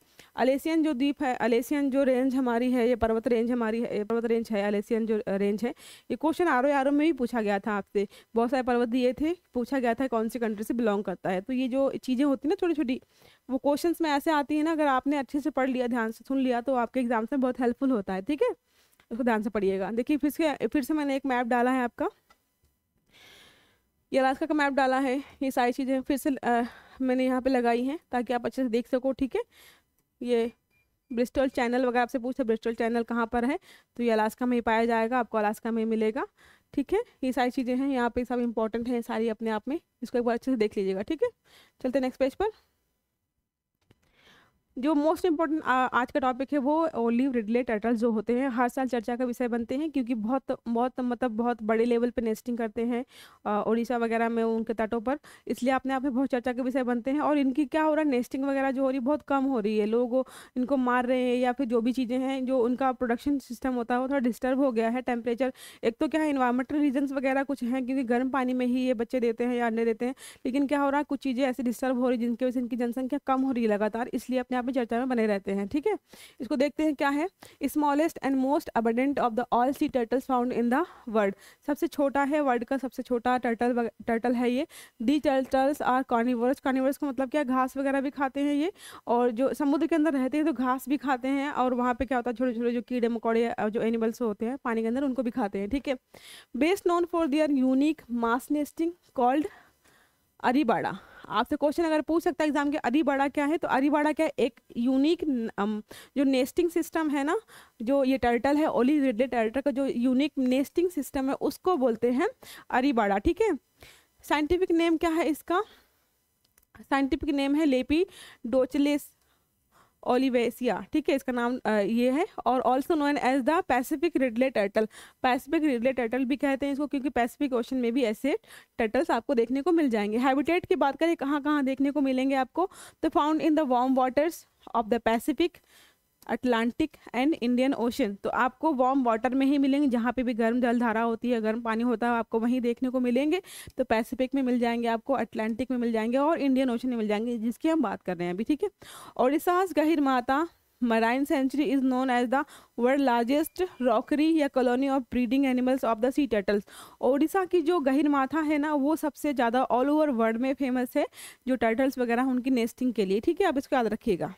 अलेसियन जो द्वीप है अलेसियन जो रेंज हमारी है ये पर्वत रेंज हमारी है पर्वत रेंज है अलेसियन जो रेंज है ये क्वेश्चन आर ओ में भी पूछा गया था आपसे बहुत सारे पर्वत दिए थे पूछा गया था कौन सी कंट्री से बिलोंग करता है तो ये जो चीज़ें होती हैं ना छोटी छोटी वो क्वेश्चन में ऐसे आती है ना अगर आपने अच्छे से पढ़ लिया ध्यान से सुन लिया तो आपके एग्जाम्स में बहुत हेल्पफुल होता है ठीक है उसको ध्यान से पढ़िएगा देखिए फिर से फिर से मैंने एक मैप डाला है आपका ये अलास्का का मैप डाला है ये सारी चीज़ें फिर से आ, मैंने यहाँ पे लगाई हैं ताकि आप अच्छे से देख सको ठीक है ये ब्रिस्टल चैनल वगैरह आपसे पूछते ब्रिस्टल चैनल कहाँ पर है तो ये अलास्का में ही पाया जाएगा आपको अलास्का में मिलेगा ठीक है ये सारी चीज़ें हैं यहाँ पे सब इंपॉर्टेंट है सारी अपने आप में इसको एक बार अच्छे से देख लीजिएगा ठीक है चलते नेक्स्ट पेज पर जो मोस्ट इम्पॉर्टेंट आज का टॉपिक है वो ओलिव रिडले टर्टल जो होते हैं हर साल चर्चा का विषय बनते हैं क्योंकि बहुत बहुत मतलब बहुत बड़े लेवल पे नेस्टिंग करते हैं उड़ीसा वगैरह में उनके तटों पर इसलिए अपने आप में बहुत चर्चा के विषय बनते हैं और इनकी क्या हो रहा है नेस्टिंग वगैरह जो हो रही है बहुत कम हो रही है लोग इनको मार रहे हैं या फिर जो भी चीज़ें हैं जो उनका प्रोडक्शन सिस्टम होता है वो थोड़ा डिस्टर्ब हो गया है टेम्परेचर एक तो क्या है इन्वायरमेंटल रीजन्स वगैरह कुछ हैं क्योंकि गर्म पानी में ही ये बच्चे देते हैं या अंडे देते हैं लेकिन क्या हो रहा है कुछ चीज़ें ऐसी डिस्टर्ब हो रही है जिनकी वजह से इनकी जनसंख्या कम हो रही है लगातार इसलिए अपने आप पे चर्चा में बने रहते हैं ठीक है इसको देखते हैं क्या है smallest and most abundant of the all sea turtles found in the world सबसे छोटा है वर्ल्ड का सबसे छोटा टर्टल टर्टल है ये the turtles are carnivores carnivores का मतलब क्या घास वगैरह भी खाते हैं ये और जो समुद्र के अंदर रहते हैं तो घास भी खाते हैं और वहाँ पर क्या होता है छोटे छोटे जो कीड़े मकोड़े जो एनिमल्स होते हैं पानी के अंदर उनको भी खाते हैं ठीक है best known for their unique mass nesting called arribada आपसे क्वेश्चन अगर पूछ सकता है एग्जाम के अरीबाड़ा क्या है तो अरीबाड़ा क्या है एक यूनिक um, जो नेस्टिंग सिस्टम है ना जो ये टर्टल है ओली रेडले टर्टल का जो यूनिक नेस्टिंग सिस्टम है उसको बोलते हैं अरीबाड़ा ठीक है साइंटिफिक नेम क्या है इसका साइंटिफिक नेम है लेपी डोचलेस ओलिवेसिया ठीक है इसका नाम ये है और also known as the Pacific ridley turtle Pacific ridley turtle भी कहते हैं इसको क्योंकि पैसिफिक ओशन में भी ऐसे टर्टल्स आपको देखने को मिल जाएंगे हैबिटेट की बात करें कहाँ कहाँ देखने को मिलेंगे आपको तो found in the warm waters of the Pacific Atlantic and Indian ocean तो आपको वार्म वाटर में ही मिलेंगे जहाँ पे भी गर्म जलधारा होती है गर्म पानी होता है आपको वहीं देखने को मिलेंगे तो पैसिफिक में मिल जाएंगे आपको अटलांटिक में मिल जाएंगे और इंडियन ओशन में मिल जाएंगे जिसकी हम बात कर रहे हैं अभी ठीक है Odisha's Gahirmatha marine sanctuary is known as the world largest rookery या colony of breeding animals of the sea turtles Odisha की जो गहिर माथा है ना वो सबसे ज़्यादा ऑल ओवर वर्ल्ड में फेमस है जो टर्टल्स वगैरह उनकी नेस्टिंग के लिए ठीक है आप इसको याद रखिएगा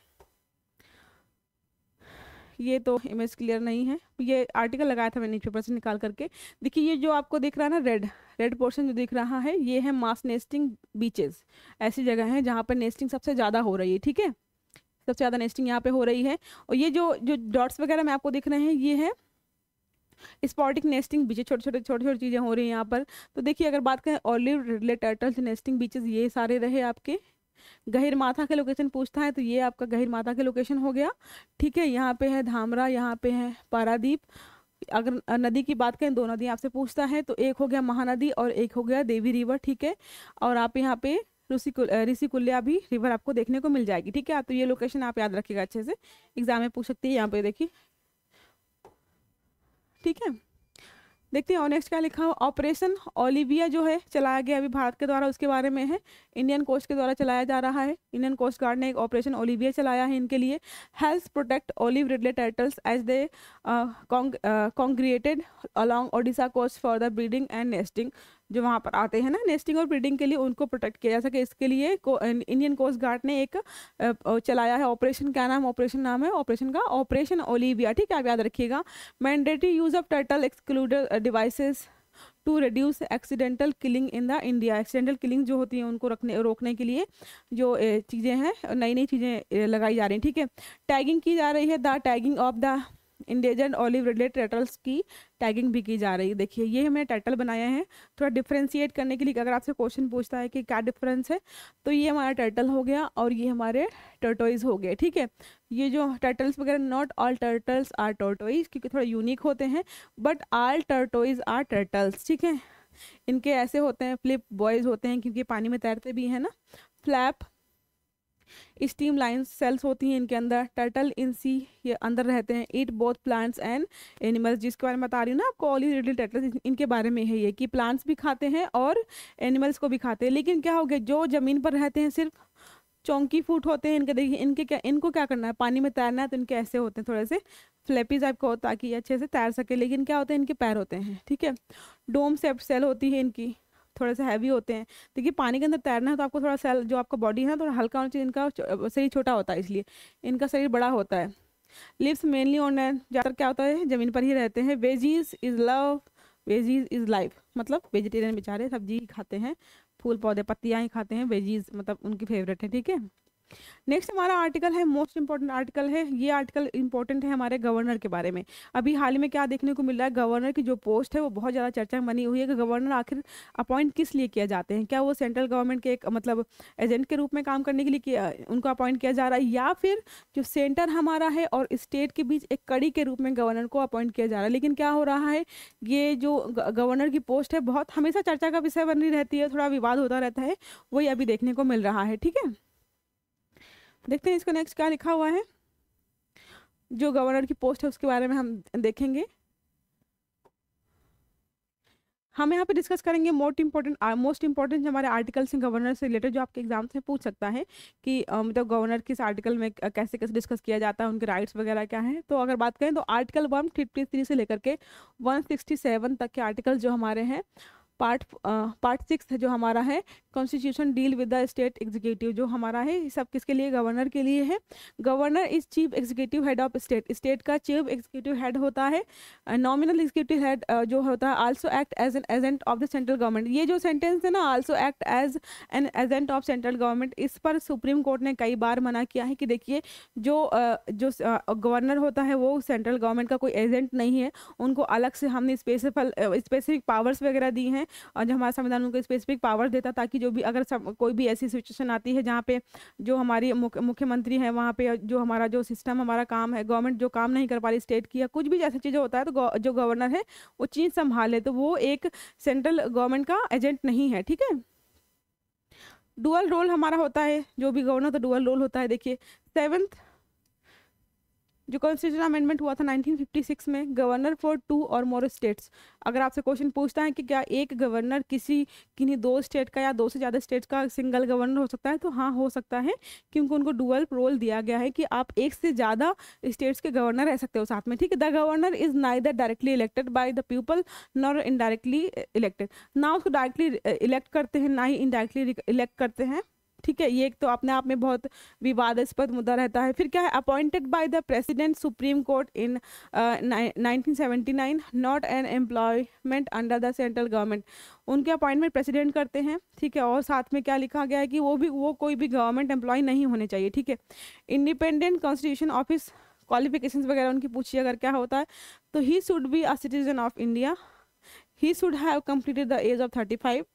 ये तो इमेज क्लियर नहीं है ये आर्टिकल लगाया था मैंने न्यूज पेपर से निकाल करके देखिए ये जो आपको दिख रहा है ना रेड रेड पोर्शन जो दिख रहा है ये है मास नेस्टिंग बीचेस ऐसी जगह है जहाँ पर नेस्टिंग सबसे ज़्यादा हो रही है ठीक है सबसे ज़्यादा नेस्टिंग यहाँ पे हो रही है और ये जो जो डॉट्स वगैरह में आपको दिख रहे हैं ये है स्पॉटिक नेस्टिंग बीचे छोटे छोटे छोटे छोटी चीज़ें हो रही हैं यहाँ पर तो देखिए अगर बात करें olive ridley turtles nesting beaches ये सारे रहे आपके गहिर माथा के लोकेशन पूछता है तो ये आपका गहिर माथा के लोकेशन हो गया ठीक है यहाँ पे है धामरा यहाँ पे है पारादीप अगर नदी की बात करें दो नदियाँ आपसे पूछता है तो एक हो गया महानदी और एक हो गया देवी रिवर ठीक है और आप यहाँ पे ऋषि भी रिवर आपको देखने को मिल जाएगी ठीक है तो ये लोकेशन आप याद रखिएगा अच्छे से एग्जाम में पूछ सकती है यहाँ पे देखिए ठीक है देखते हैं नेक्स्ट क्या लिखा हुआ ऑपरेशन ओलिविया जो है चलाया गया अभी भारत के द्वारा उसके बारे में है इंडियन कोस्ट के द्वारा चलाया जा रहा है इंडियन कोस्ट गार्ड ने एक ऑपरेशन ओलिविया चलाया है इनके लिए health protect olive ridley turtles as they congregated along Odisha coast for the breeding and nesting जो वहाँ पर आते हैं ना नेस्टिंग और ब्रीडिंग के लिए उनको प्रोटेक्ट किया जा सके इसके लिए को, इंडियन कोस्ट गार्ड ने एक चलाया है ऑपरेशन क्या नाम ऑपरेशन नाम है ऑपरेशन का ऑपरेशन ओलिविया ठीक है आप याद रखिएगा mandatory use of turtle excluder devices to reduce accidental killing in the India accidental killing जो होती है उनको रखने रोकने के लिए जो चीज़ें हैं नई नई चीज़ें लगाई जा रही हैं ठीक है टैगिंग की जा रही है the tagging of the indigent olive ridley turtles की टैगिंग भी की जा रही है देखिए ये हमें टर्टल बनाया है थोड़ा डिफ्रेंशिएट करने के लिए अगर आपसे क्वेश्चन पूछता है कि क्या डिफरेंस है तो ये हमारा टर्टल हो गया और ये हमारे टर्टोइज हो गए ठीक है ये जो टर्टल्स वगैरह not all turtles are tortoise क्योंकि थोड़ा यूनिक होते हैं but all tortoise are turtles ठीक है इनके ऐसे होते हैं फ्लिप बॉयज होते हैं क्योंकि पानी में तैरते भी हैं ना फ्लैप स्टीम लाइन सेल्स होती हैं इनके अंदर टर्टल इन सी ये अंदर रहते हैं it both plants and animals जिसके बारे में बता रही हूँ ना आपको ऑली रिडल टर्टल इनके बारे में है ये कि प्लांट्स भी खाते हैं और एनिमल्स को भी खाते हैं लेकिन क्या हो गया जो ज़मीन पर रहते हैं सिर्फ चौंकी फूट होते हैं इनके देखिए इनके क्या इनको क्या करना है पानी में तैरना है तो इनके ऐसे होते हैं थोड़े से फ्लैपी टाइप का हो ताकि अच्छे से तैर सके लेकिन क्या होते हैं इनके पैर होते हैं ठीक है डोम सेप सेल होती है इनकी थोड़े से हैवी होते हैं देखिए पानी के अंदर तैरना है तो आपको थोड़ा सेल जो आपका बॉडी है ना थोड़ा हल्का होना चाहिए इनका शरीर छोटा होता है इसलिए इनका शरीर बड़ा होता है लिप्स मेनली ऑन ज़्यादातर क्या होता है ज़मीन पर ही रहते हैं veggies is love veggies is life मतलब वेजिटेरियन बेचारे सब्जी ही खाते हैं फूल पौधे पत्तियाँ ही खाते हैं वेजीज मतलब उनकी फेवरेट है ठीक है नेक्स्ट हमारा आर्टिकल है मोस्ट इंपॉर्टेंट आर्टिकल है ये आर्टिकल इंपॉर्टेंट है हमारे गवर्नर के बारे में अभी हाल ही में क्या देखने को मिल रहा है गवर्नर की जो पोस्ट है वो बहुत ज़्यादा चर्चा में बनी हुई है कि गवर्नर आखिर अपॉइंट किस लिए किया जाते हैं क्या वो सेंट्रल गवर्नमेंट के एक मतलब एजेंट के रूप में काम करने के लिए किया उनको अपॉइंट किया जा रहा है या फिर जो सेंटर हमारा है और स्टेट के बीच एक कड़ी के रूप में गवर्नर को अपॉइंट किया जा रहा है लेकिन क्या हो रहा है ये जो गवर्नर की पोस्ट है बहुत हमेशा चर्चा का विषय बनी रहती है थोड़ा विवाद होता रहता है वही अभी देखने को मिल रहा है ठीक है देखते हैं इसको नेक्स्ट क्या लिखा हुआ है जो गवर्नर की पोस्ट है उसके बारे में हम देखेंगे हम यहाँ पे डिस्कस करेंगे मोस्ट इम्पोर्टेंट मोस्ट इम्पोर्टेंट हमारे आर्टिकल्स हैं गवर्नर से रिलेटेड जो आपके एग्जाम से पूछ सकता है कि uh, मतलब तो गवर्नर किस आर्टिकल में uh, कैसे कैसे डिस्कस किया जाता है उनके राइट्स वगैरह क्या हैं तो अगर बात करें तो आर्टिकल वन फिफ्टी थ्री से लेकर के वन सिक्सटी सेवन तक के आर्टिकल जो हमारे हैं पार्ट पार्ट सिक्स जो हमारा है constitution deal with the state executive जो हमारा है ये सब किसके लिए गवर्नर के लिए है governor is chief executive head of state state का चीफ एग्जीक्यूटिव हेड होता है नॉमिनल एग्जीक्यूटिव हेड जो होता है also act as an agent of the central government ये जो सेंटेंस है ना also act as an agent of central government इस पर सुप्रीम कोर्ट ने कई बार मना किया है कि देखिए जो जो गवर्नर होता है वो सेंट्रल गवर्नमेंट का कोई एजेंट नहीं है उनको अलग से हमने स्पेसिफल स्पेसिफिक पावर्स वगैरह दी हैं और जो हमारा संविधान उनको स्पेसिफिक पावर देता ताकि जो भी अगर सब कोई भी ऐसी सिचुएशन आती है जहाँ पे जो हमारी मुख्यमंत्री है वहाँ पे जो हमारा जो सिस्टम हमारा काम है गवर्नमेंट जो काम नहीं कर पा रही स्टेट की या कुछ भी जैसी चीज़ें होता है तो जो गवर्नर है वो चीज़ संभाले तो वो एक सेंट्रल गवर्नमेंट का एजेंट नहीं है ठीक है डुअल रोल हमारा होता है जो भी गवर्नर तो डुअल रोल होता है देखिए सेवन्थ जो कॉन्स्टिट्यूशन अमेंडमेंट हुआ था 1956 में गवर्नर फॉर टू और मोर स्टेट्स अगर आपसे क्वेश्चन पूछता है कि क्या एक गवर्नर किसी किन्हीं दो स्टेट का या दो से ज़्यादा स्टेट का सिंगल गवर्नर हो सकता है तो हाँ हो सकता है क्योंकि उनको डुअल रोल दिया गया है कि आप एक से ज़्यादा स्टेट्स के गवर्नर रह सकते हो साथ में ठीक है the governor is neither directly elected by the people nor indirectly elected ना उसको डायरेक्टली इलेक्ट uh, करते हैं ना ही इनडायरेक्टली इलेक्ट करते हैं ठीक है ये एक तो अपने आप में बहुत विवादास्पद मुद्दा रहता है फिर क्या है appointed by the president supreme court in nineteen seventy nine not an employment under the central government उनके अपॉइंटमेंट प्रेसिडेंट करते हैं ठीक है और साथ में क्या लिखा गया है कि वो भी वो कोई भी गवर्नमेंट एम्प्लॉय नहीं होने चाहिए ठीक है इंडिपेंडेंट कॉन्स्टिट्यूशन ऑफिस क्वालिफिकेशन वगैरह उनकी पूछिए अगर क्या होता है तो he should be a citizen of India he should have completed the age of thirty five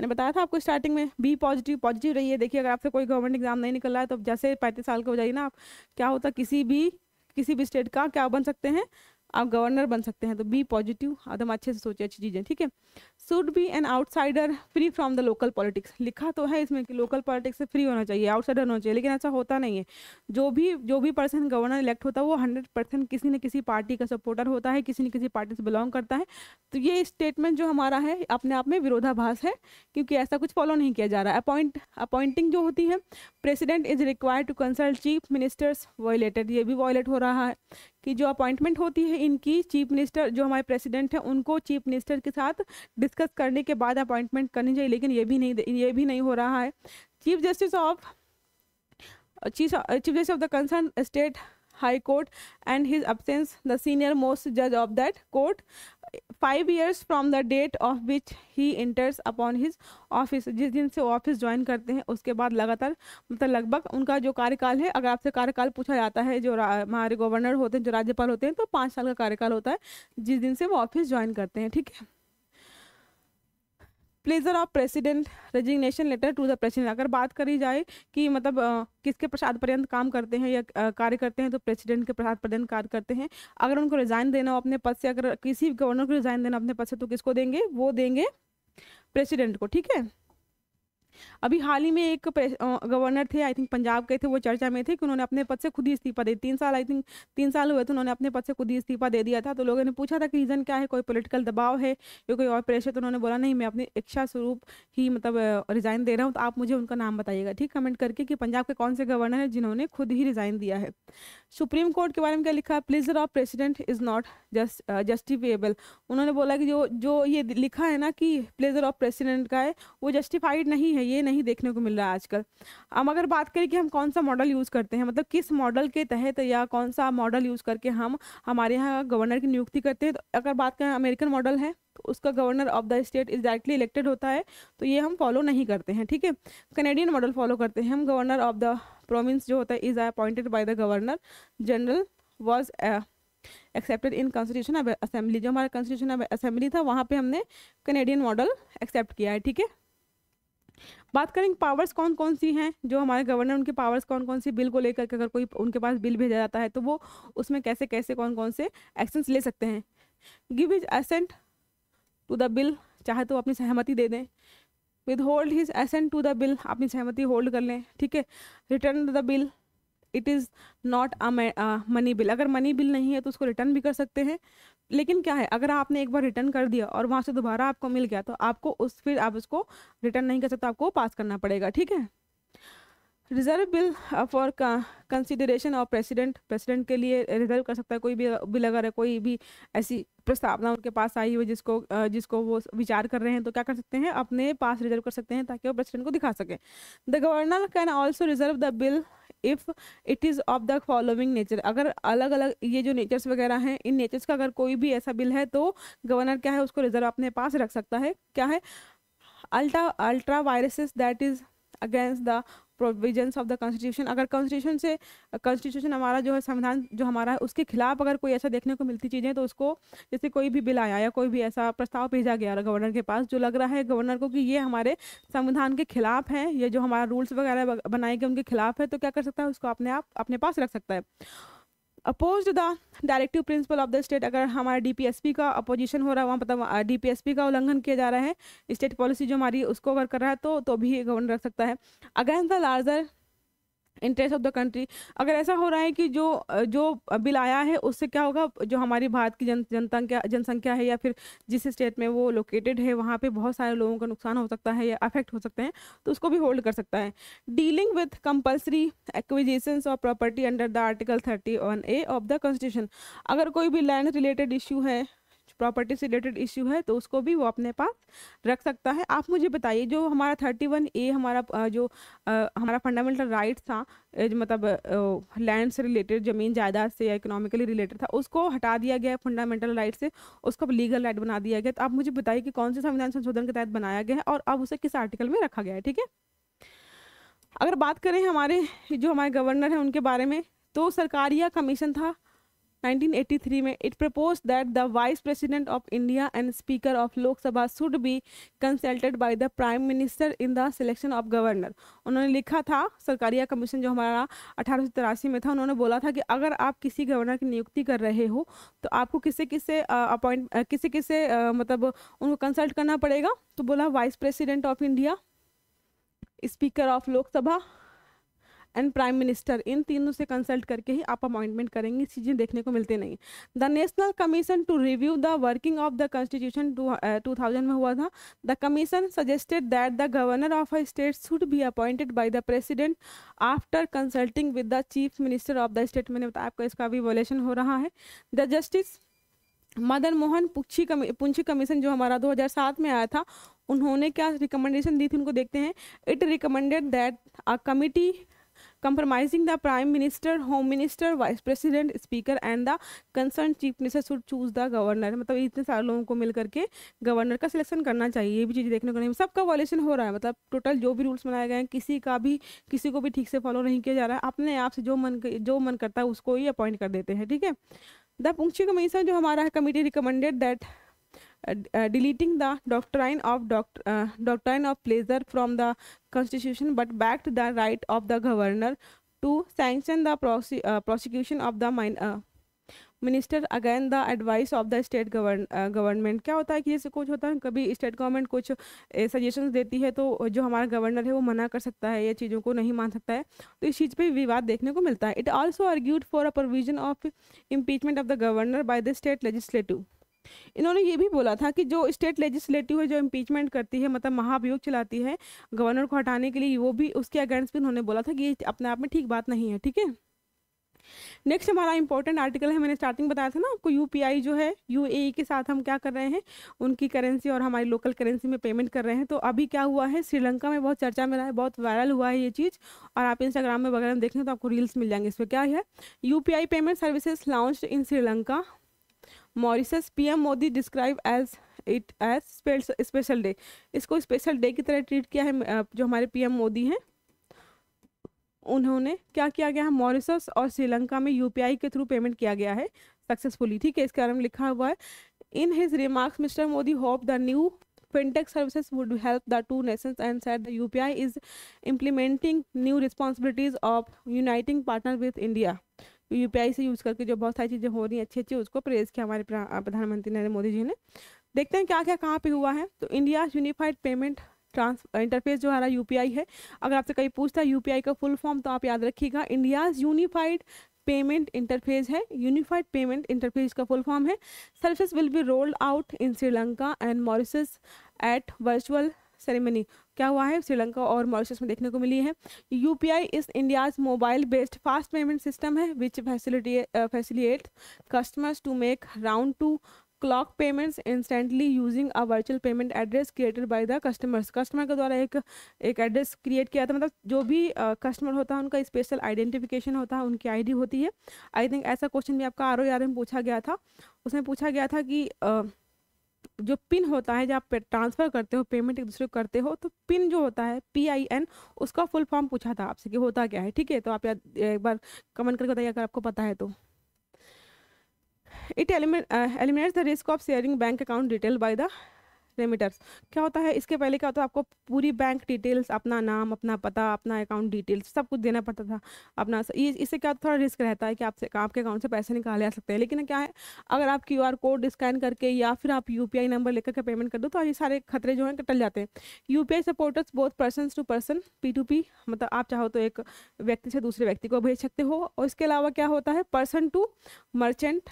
मैंने बताया था आपको स्टार्टिंग में बी पॉजिटिव पॉजिटिव रहिए देखिए अगर आपसे कोई गवर्नमेंट एग्जाम नहीं निकल रहा है तो जैसे पैंतीस साल के हो जाइए ना आप क्या होता किसी भी किसी भी स्टेट का क्या बन सकते हैं आप गवर्नर बन सकते हैं तो बी पॉजिटिव आदम अच्छे से सोचे अच्छी चीज़ें ठीक है should be an outsider free from the local politics लिखा तो है इसमें कि लोकल पॉलिटिक्स से फ्री होना चाहिए आउटसाइडर होना चाहिए लेकिन ऐसा होता नहीं है जो भी जो भी पर्सन गवर्नर इलेक्ट होता है वो हंड्रेड परसेंट किसी न किसी पार्टी का सपोर्टर होता है किसी न किसी पार्टी से बिलोंग करता है तो ये स्टेटमेंट जो हमारा है अपने आप में विरोधाभास है क्योंकि ऐसा कुछ फॉलो नहीं किया जा रहा है अपॉइंट अपॉइंटिंग जो होती है president is required to consult chief ministers violated ये भी वॉयलेट हो रहा है कि जो अपॉइंटमेंट होती है इनकी चीफ मिनिस्टर जो हमारे प्रेसिडेंट हैं उनको चीफ मिनिस्टर के साथ डिस्कस करने के बाद अपॉइंटमेंट करनी चाहिए लेकिन ये भी नहीं ये भी नहीं हो रहा है chief justice of chief justice of the concern state high court and his absence the senior most जज of that court five years from the date of which he enters upon his office जिस दिन से वो office join करते हैं उसके बाद लगातार मतलब लगभग उनका जो कार्यकाल है अगर आपसे कार्यकाल पूछा जाता है जो हमारे गवर्नर होते हैं जो राज्यपाल होते हैं तो पाँच साल का कार्यकाल होता है जिस दिन से वो ऑफिस ज्वाइन करते हैं ठीक है pleasure of president resignation letter to the president अगर बात करी जाए कि मतलब आ, किसके प्रसाद पर्यंत काम करते हैं या कार्य करते हैं तो प्रेसिडेंट के प्रसाद पर्यंत कार्य करते हैं अगर उनको रिजाइन देना हो अपने पद से अगर किसी गवर्नर को रिजाइन देना अपने पद से तो किसको देंगे वो देंगे प्रेसिडेंट को ठीक है अभी हाल ही में एक गवर्नर थे आई थिंक पंजाब के थे वो चर्चा में थे कि उन्होंने अपने पद से खुद ही इस्तीफा दे तीन साल आई थिंक तीन साल हुए थे तो उन्होंने अपने पद से खुद ही इस्तीफा दे दिया था तो लोगों ने पूछा था कि रीज़न क्या है कोई पोलिटिकल दबाव है या कोई और प्रेशर तो उन्होंने बोला नहीं मैं अपनी इच्छा स्वरूप ही मतलब रिज़ाइन दे रहा हूँ तो आप मुझे उनका नाम बताइएगा ठीक कमेंट करके कि पंजाब के कौन से गवर्नर हैं जिन्होंने खुद ही रिज़ाइन दिया है सुप्रीम कोर्ट के बारे में क्या लिखा pleasure of president is not just justifiable उन्होंने बोला कि जो जो ये लिखा है ना कि प्लेजर ऑफ प्रेसिडेंट का है वो जस्टिफाइड नहीं है है ये नहीं देखने को मिल रहा है आजकल हम अगर बात करें कि हम कौन सा मॉडल यूज़ करते हैं मतलब किस मॉडल के तहत या कौन सा मॉडल यूज़ करके हम हमारे यहाँ गवर्नर की नियुक्ति करते हैं तो अगर बात करें अमेरिकन मॉडल है तो उसका governor of the state is directly elected होता है तो ये हम फॉलो नहीं करते हैं ठीक है कनेडियन मॉडल फॉलो करते हैं हम गवर्नर ऑफ द प्रोविंस जो होता है is appointed by the governor general was accepted in constitution assembly जो हमारा कॉन्स्टिट्यूशन असेंबली था वहाँ पे हमने कनेडियन मॉडल एक्सेप्ट किया है ठीक है बात करेंगे पावर्स कौन कौन सी हैं जो हमारे गवर्नर उनके पावर्स कौन कौन सी बिल को लेकर के अगर कोई उनके पास बिल भेजा जाता है तो वो उसमें कैसे कैसे कौन कौन से एक्शंस ले सकते हैं give his assent to the bill चाहे तो अपनी सहमति दे दें withhold his assent to the bill अपनी सहमति होल्ड कर लें ठीक है return the bill it is not a money bill अगर मनी बिल नहीं है तो उसको रिटर्न भी कर सकते हैं लेकिन क्या है अगर आपने एक बार रिटर्न कर दिया और वहाँ से दोबारा आपको मिल गया तो आपको उस फिर आप उसको रिटर्न नहीं कर सकते आपको पास करना पड़ेगा ठीक है रिजर्व बिल फॉर कंसिडरेशन और प्रेसिडेंट प्रेसिडेंट के लिए रिजर्व कर सकता है कोई भी बिल अगर है कोई भी ऐसी प्रस्तावना उनके पास आई हुई जिसको जिसको वो विचार कर रहे हैं तो क्या कर सकते हैं अपने पास रिजर्व कर सकते हैं ताकि वो प्रेसिडेंट को दिखा सकें the governor can also reserve the bill if it is of the following nature अगर अलग अलग ये जो नेचर्स वगैरह हैं इन नेचर्स का अगर कोई भी ऐसा बिल है तो गवर्नर क्या है उसको रिजर्व अपने पास रख सकता है क्या है ultra ultra vires that is against the provisions of the constitution अगर कॉन्स्टिट्यूशन से कॉन्स्टिट्यूशन हमारा जो है संविधान जो हमारा है उसके खिलाफ अगर कोई ऐसा देखने को मिलती चीज़ें तो उसको जैसे कोई भी बिल आया या कोई भी ऐसा प्रस्ताव भेजा गया गवर्नर के पास जो लग रहा है गवर्नर को कि ये हमारे संविधान के खिलाफ है ये जो हमारा रूल्स वगैरह बनाए गए उनके खिलाफ है तो क्या कर सकता है उसको अपने आप अपने पास रख सकता है oppose the directive principle of the state अगर हमारे डीपीएसपी का अपोजिशन हो रहा है वहाँ मतलब डीपीएसपी का उल्लंघन किया जा रहा है स्टेट पॉलिसी जो हमारी उसको अगर कर रहा है तो तो भी गवर्नर रख सकता है against the larger interest of the country अगर ऐसा हो रहा है कि जो जो बिल आया है उससे क्या होगा जो हमारी भारत की जन जनसंख्या जनसंख्या है या फिर जिस स्टेट में वो लोकेटेड है वहाँ पे बहुत सारे लोगों का नुकसान हो सकता है या अफेक्ट हो सकते हैं तो उसको भी होल्ड कर सकता है dealing with compulsory acquisition of property under the article thirty one A of the constitution अगर कोई भी लैंड रिलेटेड इशू है प्रॉपर्टी से रिलेटेड इश्यू है तो उसको भी वो अपने पास रख सकता है आप मुझे बताइए जो हमारा थर्टी वन ए हमारा जो हमारा फंडामेंटल राइट था मतलब लैंड से रिलेटेड ज़मीन जायदाद से या इकोनॉमिकली रिलेटेड था उसको हटा दिया गया फंडामेंटल राइट से उसको अब लीगल राइट बना दिया गया तो आप मुझे बताइए कि कौन से संविधान संशोधन के तहत बनाया गया है और अब उसे किस आर्टिकल में रखा गया है ठीक है अगर बात करें हमारे जो हमारे गवर्नर हैं उनके बारे में तो सरकार या कमीशन था 1983 में it propose that the vice president of India and speaker of Lok Sabha should be consulted by the prime minister in the selection of governor उन्होंने लिखा था सरकारिया कमीशन जो हमारा अठारह में था उन्होंने बोला था कि अगर आप किसी गवर्नर की नियुक्ति कर रहे हो तो आपको किसे किसे अपॉइंट किसे किसे मतलब उनको कंसल्ट करना पड़ेगा तो बोला vice president of India speaker of Lok Sabha and prime minister इन तीनों से कंसल्ट करके ही आप अपॉइंटमेंट करेंगे चीज़ें देखने को मिलते नहीं the national commission to review the working of the constitution two thousand में हुआ था the commission suggested that the governor of a state should be appointed by the president after consulting with the chief minister of the state मैंने बताया आपको इसका भी वोलेशन हो रहा है द जस्टिस मदन मोहन पुछी कमी पुंछी कमीशन जो हमारा 2007 में आया था उन्होंने क्या रिकमेंडेशन दी थी उनको देखते हैं it recommended that a committee compromising the prime minister home minister vice president speaker and the concerned chief minister should choose the governor मतलब इतने सारे लोगों को मिल करके गवर्नर का सिलेक्शन करना चाहिए ये भी चीज़ देखने को नहीं सबका वॉल्यूशन हो रहा है मतलब टोटल जो भी रूल्स बनाए गए हैं किसी का भी किसी को भी ठीक से फॉलो नहीं किया जा रहा है अपने आप से जो मन जो मन करता है उसको ही अपॉइंट कर देते हैं ठीक है द पुंक्षी कमीशन जो हमारा है committee recommended that deleting the doctrine of doctrine of pleasure from the constitution but but backed the right of the governor to sanction the prose uh, prosecution of minister again the advice of the state government क्या होता है कि जैसे कुछ होता है कभी state government कुछ सजेशन uh, देती है तो जो हमारा गवर्नर है वो मना कर सकता है या चीज़ों को नहीं मान सकता है तो इस चीज़ पर विवाद देखने को मिलता है it also argued for a provision of impeachment of the governor by the state legislative इन्होंने ये भी बोला था कि जो स्टेट लेजिस्लेटिव है जो इम्पीचमेंट करती है मतलब महाभियोग चलाती है गवर्नर को हटाने के लिए वो भी उसके अगेंस्ट भी उन्होंने बोला था कि ये अपने आप में ठीक बात नहीं है ठीक है नेक्स्ट हमारा इंपॉर्टेंट आर्टिकल है मैंने स्टार्टिंग बताया था ना आपको यूपीआई जो है यूएई e के साथ हम क्या कर रहे हैं उनकी करेंसी और हमारी लोकल करेंसी में पेमेंट कर रहे हैं तो अभी क्या हुआ है श्रीलंका में बहुत चर्चा में रहा है बहुत वायरल हुआ है ये चीज़ और आप इंस्टाग्राम में वगैरह देखें तो आपको रील्स मिल जाएंगे इसमें क्या है U payment services launch in Sri Lanka Mauritius PM Modi describe as it as special day इसको स्पेशल डे की तरह ट्रीट किया है जो हमारे पीएम मोदी हैं उन्होंने क्या किया गया है मॉरिसस और श्रीलंका में यूपीआई के थ्रू पेमेंट किया गया है सक्सेसफुली ठीक है इसके बारे में लिखा हुआ है in his remarks mister Modi hope the new fintech services would help the two nations and said the UPI is implementing new responsibilities of uniting partner with India U से यूज़ करके जो बहुत सारी चीज़ें हो रही हैं अच्छी अच्छी उसको प्रेस किया हमारे प्रधानमंत्री नरेंद्र मोदी जी ने देखते हैं क्या क्या कहाँ पे हुआ है तो India unified payment trans interface जो हमारा यू है अगर आपसे कहीं पूछता है यू का फुल फॉर्म तो आप याद रखिएगा इंडियाज़ यूनिफाइड पेमेंट इंटरफेस है यूनिफाइड पेमेंट इंटरफेस का फुल फॉर्म है service will be rolled out in Sri Lanka and Mauritius at virtual ceremony क्या हुआ है श्रीलंका और मॉरिशस में देखने को मिली है you P I is India's mobile based fast payment system है which facility facilitate customers to make round to clock payments instantly using a virtual payment address created by the customers customer के द्वारा एक एक address create किया था मतलब जो भी कस्टमर uh, होता है उनका स्पेशल आइडेंटिफिकेशन होता है उनकी आईडी होती है आई थिंक ऐसा क्वेश्चन भी आपका आर ओ में पूछा गया था उसमें पूछा गया था कि uh, जो पिन होता है जब आप ट्रांसफ़र करते हो पेमेंट एक दूसरे को करते हो तो पिन जो होता है पी आई एन उसका फुल फॉर्म पूछा था आपसे कि होता क्या है ठीक है तो आप एक बार कमेंट करके बताइए अगर आपको पता है तो it elimin eliminate the risk of sharing bank account detail detail the remitters क्या होता है इसके पहले क्या होता है आपको पूरी बैंक डिटेल्स अपना नाम अपना पता अपना अकाउंट डिटेल्स सब कुछ देना पड़ता था अपना इससे क्या थोड़ा रिस्क रहता है कि आपसे आपके अकाउंट से पैसे निकाले जा सकते हैं लेकिन क्या है अगर आप क्यू आर कोड स्कैन करके या फिर आप यू नंबर लेकर के पेमेंट कर दो तो ये सारे खतरे जो हैं टल जाते हैं यू पी सपोर्टर्स बहुत person to person P to P मतलब आप चाहो तो एक व्यक्ति से दूसरे व्यक्ति को भेज सकते हो और इसके अलावा क्या होता है पर्सन टू मर्चेंट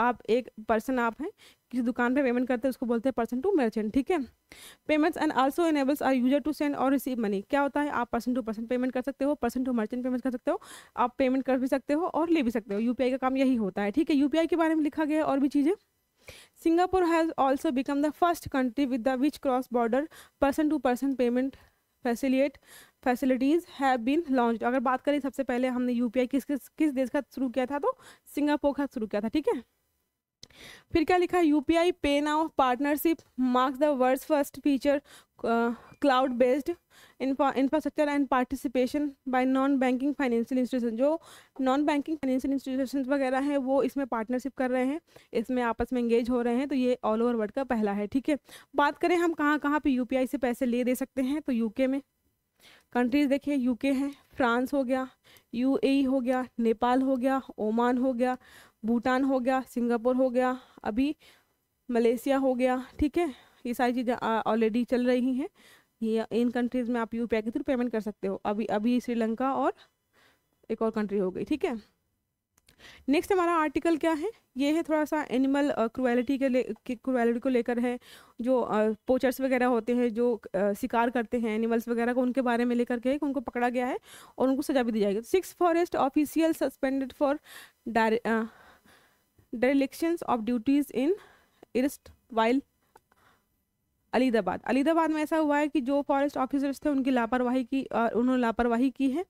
आप एक पर्सन आप हैं किसी दुकान पे पेमेंट करते हैं उसको बोलते हैं पर्सन टू मर्चेंट ठीक है payments and also enables are user to send और रिसीव मनी क्या होता है आप पर्सन टू पर्सन पेमेंट कर सकते हो पर्सन टू मर्चेंट पेमेंट कर सकते हो आप पेमेंट कर भी सकते हो और ले भी सकते हो यू का काम यही होता है ठीक है यू के बारे में लिखा गया और भी चीज़ें Singapore has also become the first country with the which cross border person to person payment facilitate facilities have been launch अगर बात करें सबसे पहले हमने यूपीआई किस किस किस देश का शुरू किया था तो सिंगापुर का शुरू किया था ठीक है फिर क्या लिखा UPI PayNow partnership marks the world first feature cloud based infrastructure and participation by non banking financial institution जो नॉन बैंकिंग फाइनेंशियल इंस्टीट्यूशन वगैरह हैं वो इसमें पार्टनरशिप कर रहे हैं इसमें आपस में इंगेज हो रहे हैं तो ये ऑल ओवर वर्ल्ड का पहला है ठीक है बात करें हम कहाँ कहाँ पी आई से पैसे ले दे सकते हैं तो के में कंट्रीज़ देखिए यूके हैं फ्रांस हो गया यूएई e हो गया नेपाल हो गया ओमान हो गया भूटान हो गया सिंगापुर हो गया अभी मलेशिया हो गया ठीक है ये सारी चीज़ें ऑलरेडी चल रही हैं ये इन कंट्रीज़ में आप यू के थ्रू पेमेंट कर सकते हो अभी अभी श्रीलंका और एक और कंट्री हो गई ठीक है नेक्स्ट हमारा आर्टिकल क्या है ये है थोड़ा सा एनिमल क्रुएलिटी के ले क्रुएलिटी को लेकर है जो पोचर्स वगैरह होते हैं जो शिकार करते हैं एनिमल्स वगैरह को उनके बारे में लेकर के उनको पकड़ा गया है और उनको सजा भी दी जाएगी six forest official suspended for derelictions of duties in इरस्ट वाइल अलीदाबाद अलीदाबाद में ऐसा हुआ है कि जो फॉरेस्ट ऑफिसर्स थे उनकी लापरवाही की उन्होंने लापरवाही की है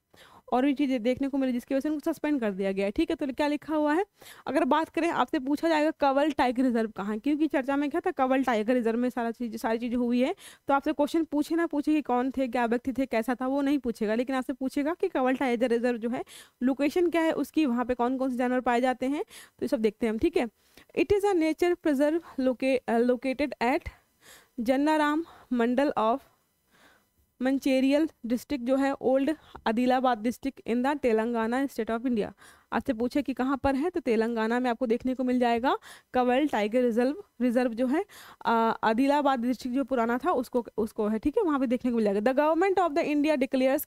और भी चीज़ें देखने को मिली जिसकी वजह से उनको सस्पेंड कर दिया गया है ठीक है तो क्या लिखा हुआ है अगर बात करें आपसे पूछा जाएगा कवल टाइगर रिजर्व कहाँ क्योंकि चर्चा में क्या था कवल टाइगर रिजर्व में सारा चीज सारी चीज़ हुई है तो आपसे क्वेश्चन पूछे ना पूछे कि कौन थे क्या व्यक्ति थे कैसा था वो नहीं पूछेगा लेकिन आपसे पूछेगा कि कवल टाइगर रिजर्व जो है लोकेशन क्या है उसकी वहाँ पर कौन कौन से जानवर पाए जाते हैं तो ये सब देखते हैं हम ठीक है it is a nature preserve located at Jannaram mandal of Mancherial district जो है old Adilabad district in the Telangana state of India आपसे पूछे कि कहाँ पर है तो तेलंगाना में आपको देखने को मिल जाएगा कवल टाइगर रिजर्व रिजर्व जो है आदिलाबाद डिस्ट्रिक्ट जो पुराना था उसको उसको है ठीक है वहाँ पे देखने को मिल जाएगा the government of the India declares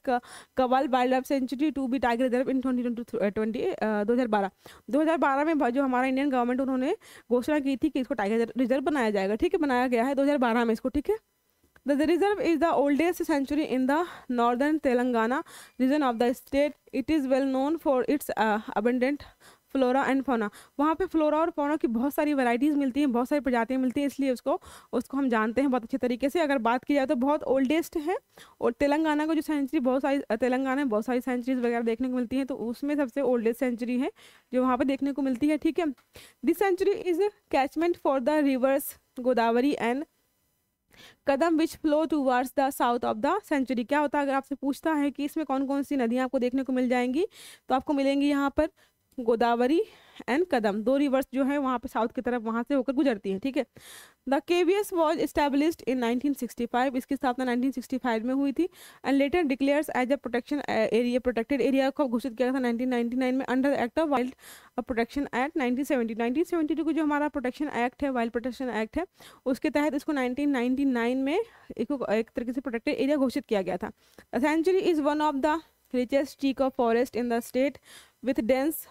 Kawal wild life sanctuary to be tiger reserve in twenty twenty दो हज़ार बारह दो हज़ार बारह में जो हमारा इंडियन गवर्नमेंट उन्होंने घोषणा की थी कि इसको टाइगर रिजर्व बनाया जाएगा ठीक है बनाया गया है दो हज़ार बारह में इसको ठीक है The reserve is the oldest sanctuary in the northern Telangana region of the state. It is well known for its uh, abundant flora and fauna वहाँ पे फ्लोरा और फोना की बहुत सारी वैरायटीज़ मिलती हैं बहुत सारी प्रजातियाँ मिलती हैं इसलिए उसको उसको हम जानते हैं बहुत अच्छे तरीके से अगर बात की जाए तो बहुत ओल्डेस्ट है और तेलंगाना का जो सेंचुरी बहुत सारी तेलंगाना में बहुत सारी सेंचुरीज वगैरह देखने को मिलती हैं तो उसमें सबसे ओल्डेस्ट सेंचुरी है जो वहाँ पर देखने को मिलती है ठीक है this sanctuary is catchment for the rivers Godavari and Kadam which flow towards the south of the sanctuary क्या होता है अगर आपसे पूछता है कि इसमें कौन कौन सी नदियाँ आपको देखने को मिल जाएंगी तो आपको मिलेंगी यहाँ पर गोदावरी एंड कदम दो रिवर्स जो है वहाँ पे साउथ की तरफ वहाँ से होकर गुजरती है ठीक है the K V S was established in 1965 इसकी स्थापना 1965 में हुई थी and later declares as a protection area protected area को घोषित किया था 1999 में under act of wild protection act 1970 1972 को जो हमारा प्रोटेक्शन एक्ट है वाइल्ड प्रोटेक्शन एक्ट है उसके तहत इसको 1999 में एक, एक तरीके से प्रोटेक्टेड एरिया घोषित किया गया था sanctuary is one of the richest teak of forest in the state with dense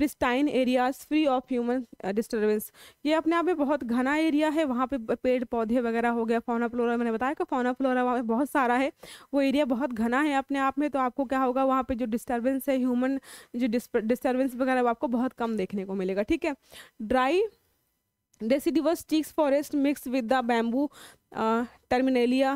pristine areas free of human disturbance ये अपने आप में बहुत घना एरिया है वहाँ पे पेड़ पौधे वगैरह हो गया फोना फ्लोरा मैंने बताया कि फोना फ्लोरा वहाँ बहुत सारा है वो एरिया बहुत घना है अपने आप में तो आपको क्या होगा वहाँ पे जो डिस्टर्बेंस है ह्यूमन जो डिस्टर्बेंस वगैरह आपको बहुत कम देखने को मिलेगा ठीक है dry deciduous teaks forest mix with the bamboo terminalia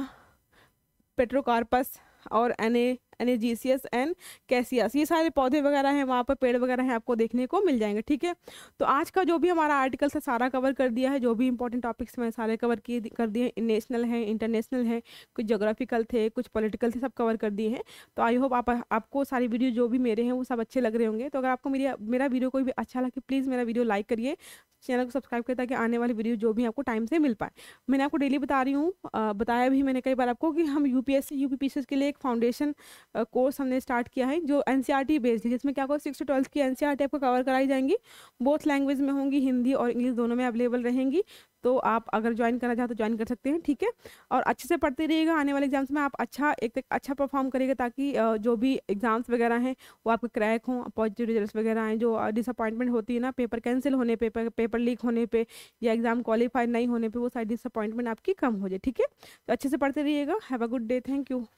pterocarpus और एने एनेजीसियस एंड कैसियस ये सारे पौधे वगैरह हैं वहाँ पर पेड़ वगैरह हैं आपको देखने को मिल जाएंगे ठीक है तो आज का जो भी हमारा आर्टिकल था सारा कवर कर दिया है जो भी इंपॉर्टेंट टॉपिक्स मैंने सारे कवर किए कर दिए हैं नेशनल हैं इंटरनेशनल हैं कुछ जोग्राफिकल थे कुछ पॉलिटिकल थे सब कवर कर दिए हैं तो आई होप आप आपको सारी वीडियो जो भी मेरे हैं वो सब अच्छे लग रहे होंगे तो अगर आपको मेरी मेरा वीडियो कोई भी अच्छा लगे प्लीज़ मेरा वीडियो लाइक करिए चैनल को सब्सक्राइब करें ताकि आने वाली वीडियो जो भी आपको टाइम से मिल पाए मैंने आपको डेली बता रही हूँ बताया भी मैंने कई बार आपको कि हम यू पी एस के लिए एक फाउंडेशन कोर्स हमने स्टार्ट किया है जो एन बेस्ड e है जिसमें क्या होगा सिक्स टू ट्वेल्थ की एन सी e आपको कवर कराई जाएंगी बोथ लैंग्वेज में होंगी हिंदी और इंग्लिश दोनों में अवेलेबल रहेंगी तो आप अगर ज्वाइन करना चाहते तो ज्वाइन कर सकते हैं ठीक है और अच्छे से पढ़ते रहिएगा आने वाले एग्जाम्स में आप अच्छा एक तक अच्छा परफॉर्म करिएगा ताकि जो भी एग्ज़ाम्स वगैरह हैं वो आपके क्रैक हों पॉजिटिव रिजल्ट वगैरह हैं जो डिसअपॉइंटमेंट होती है ना पेपर कैंसिल होने पे पेपर लीक होने पर या एग्ज़ाम क्वालिफाई नहीं होने पर वो सारी डिसअपॉइंटमेंट आपकी कम हो जाए ठीक है तो अच्छे से पढ़ते रहिएगा have a good day thank you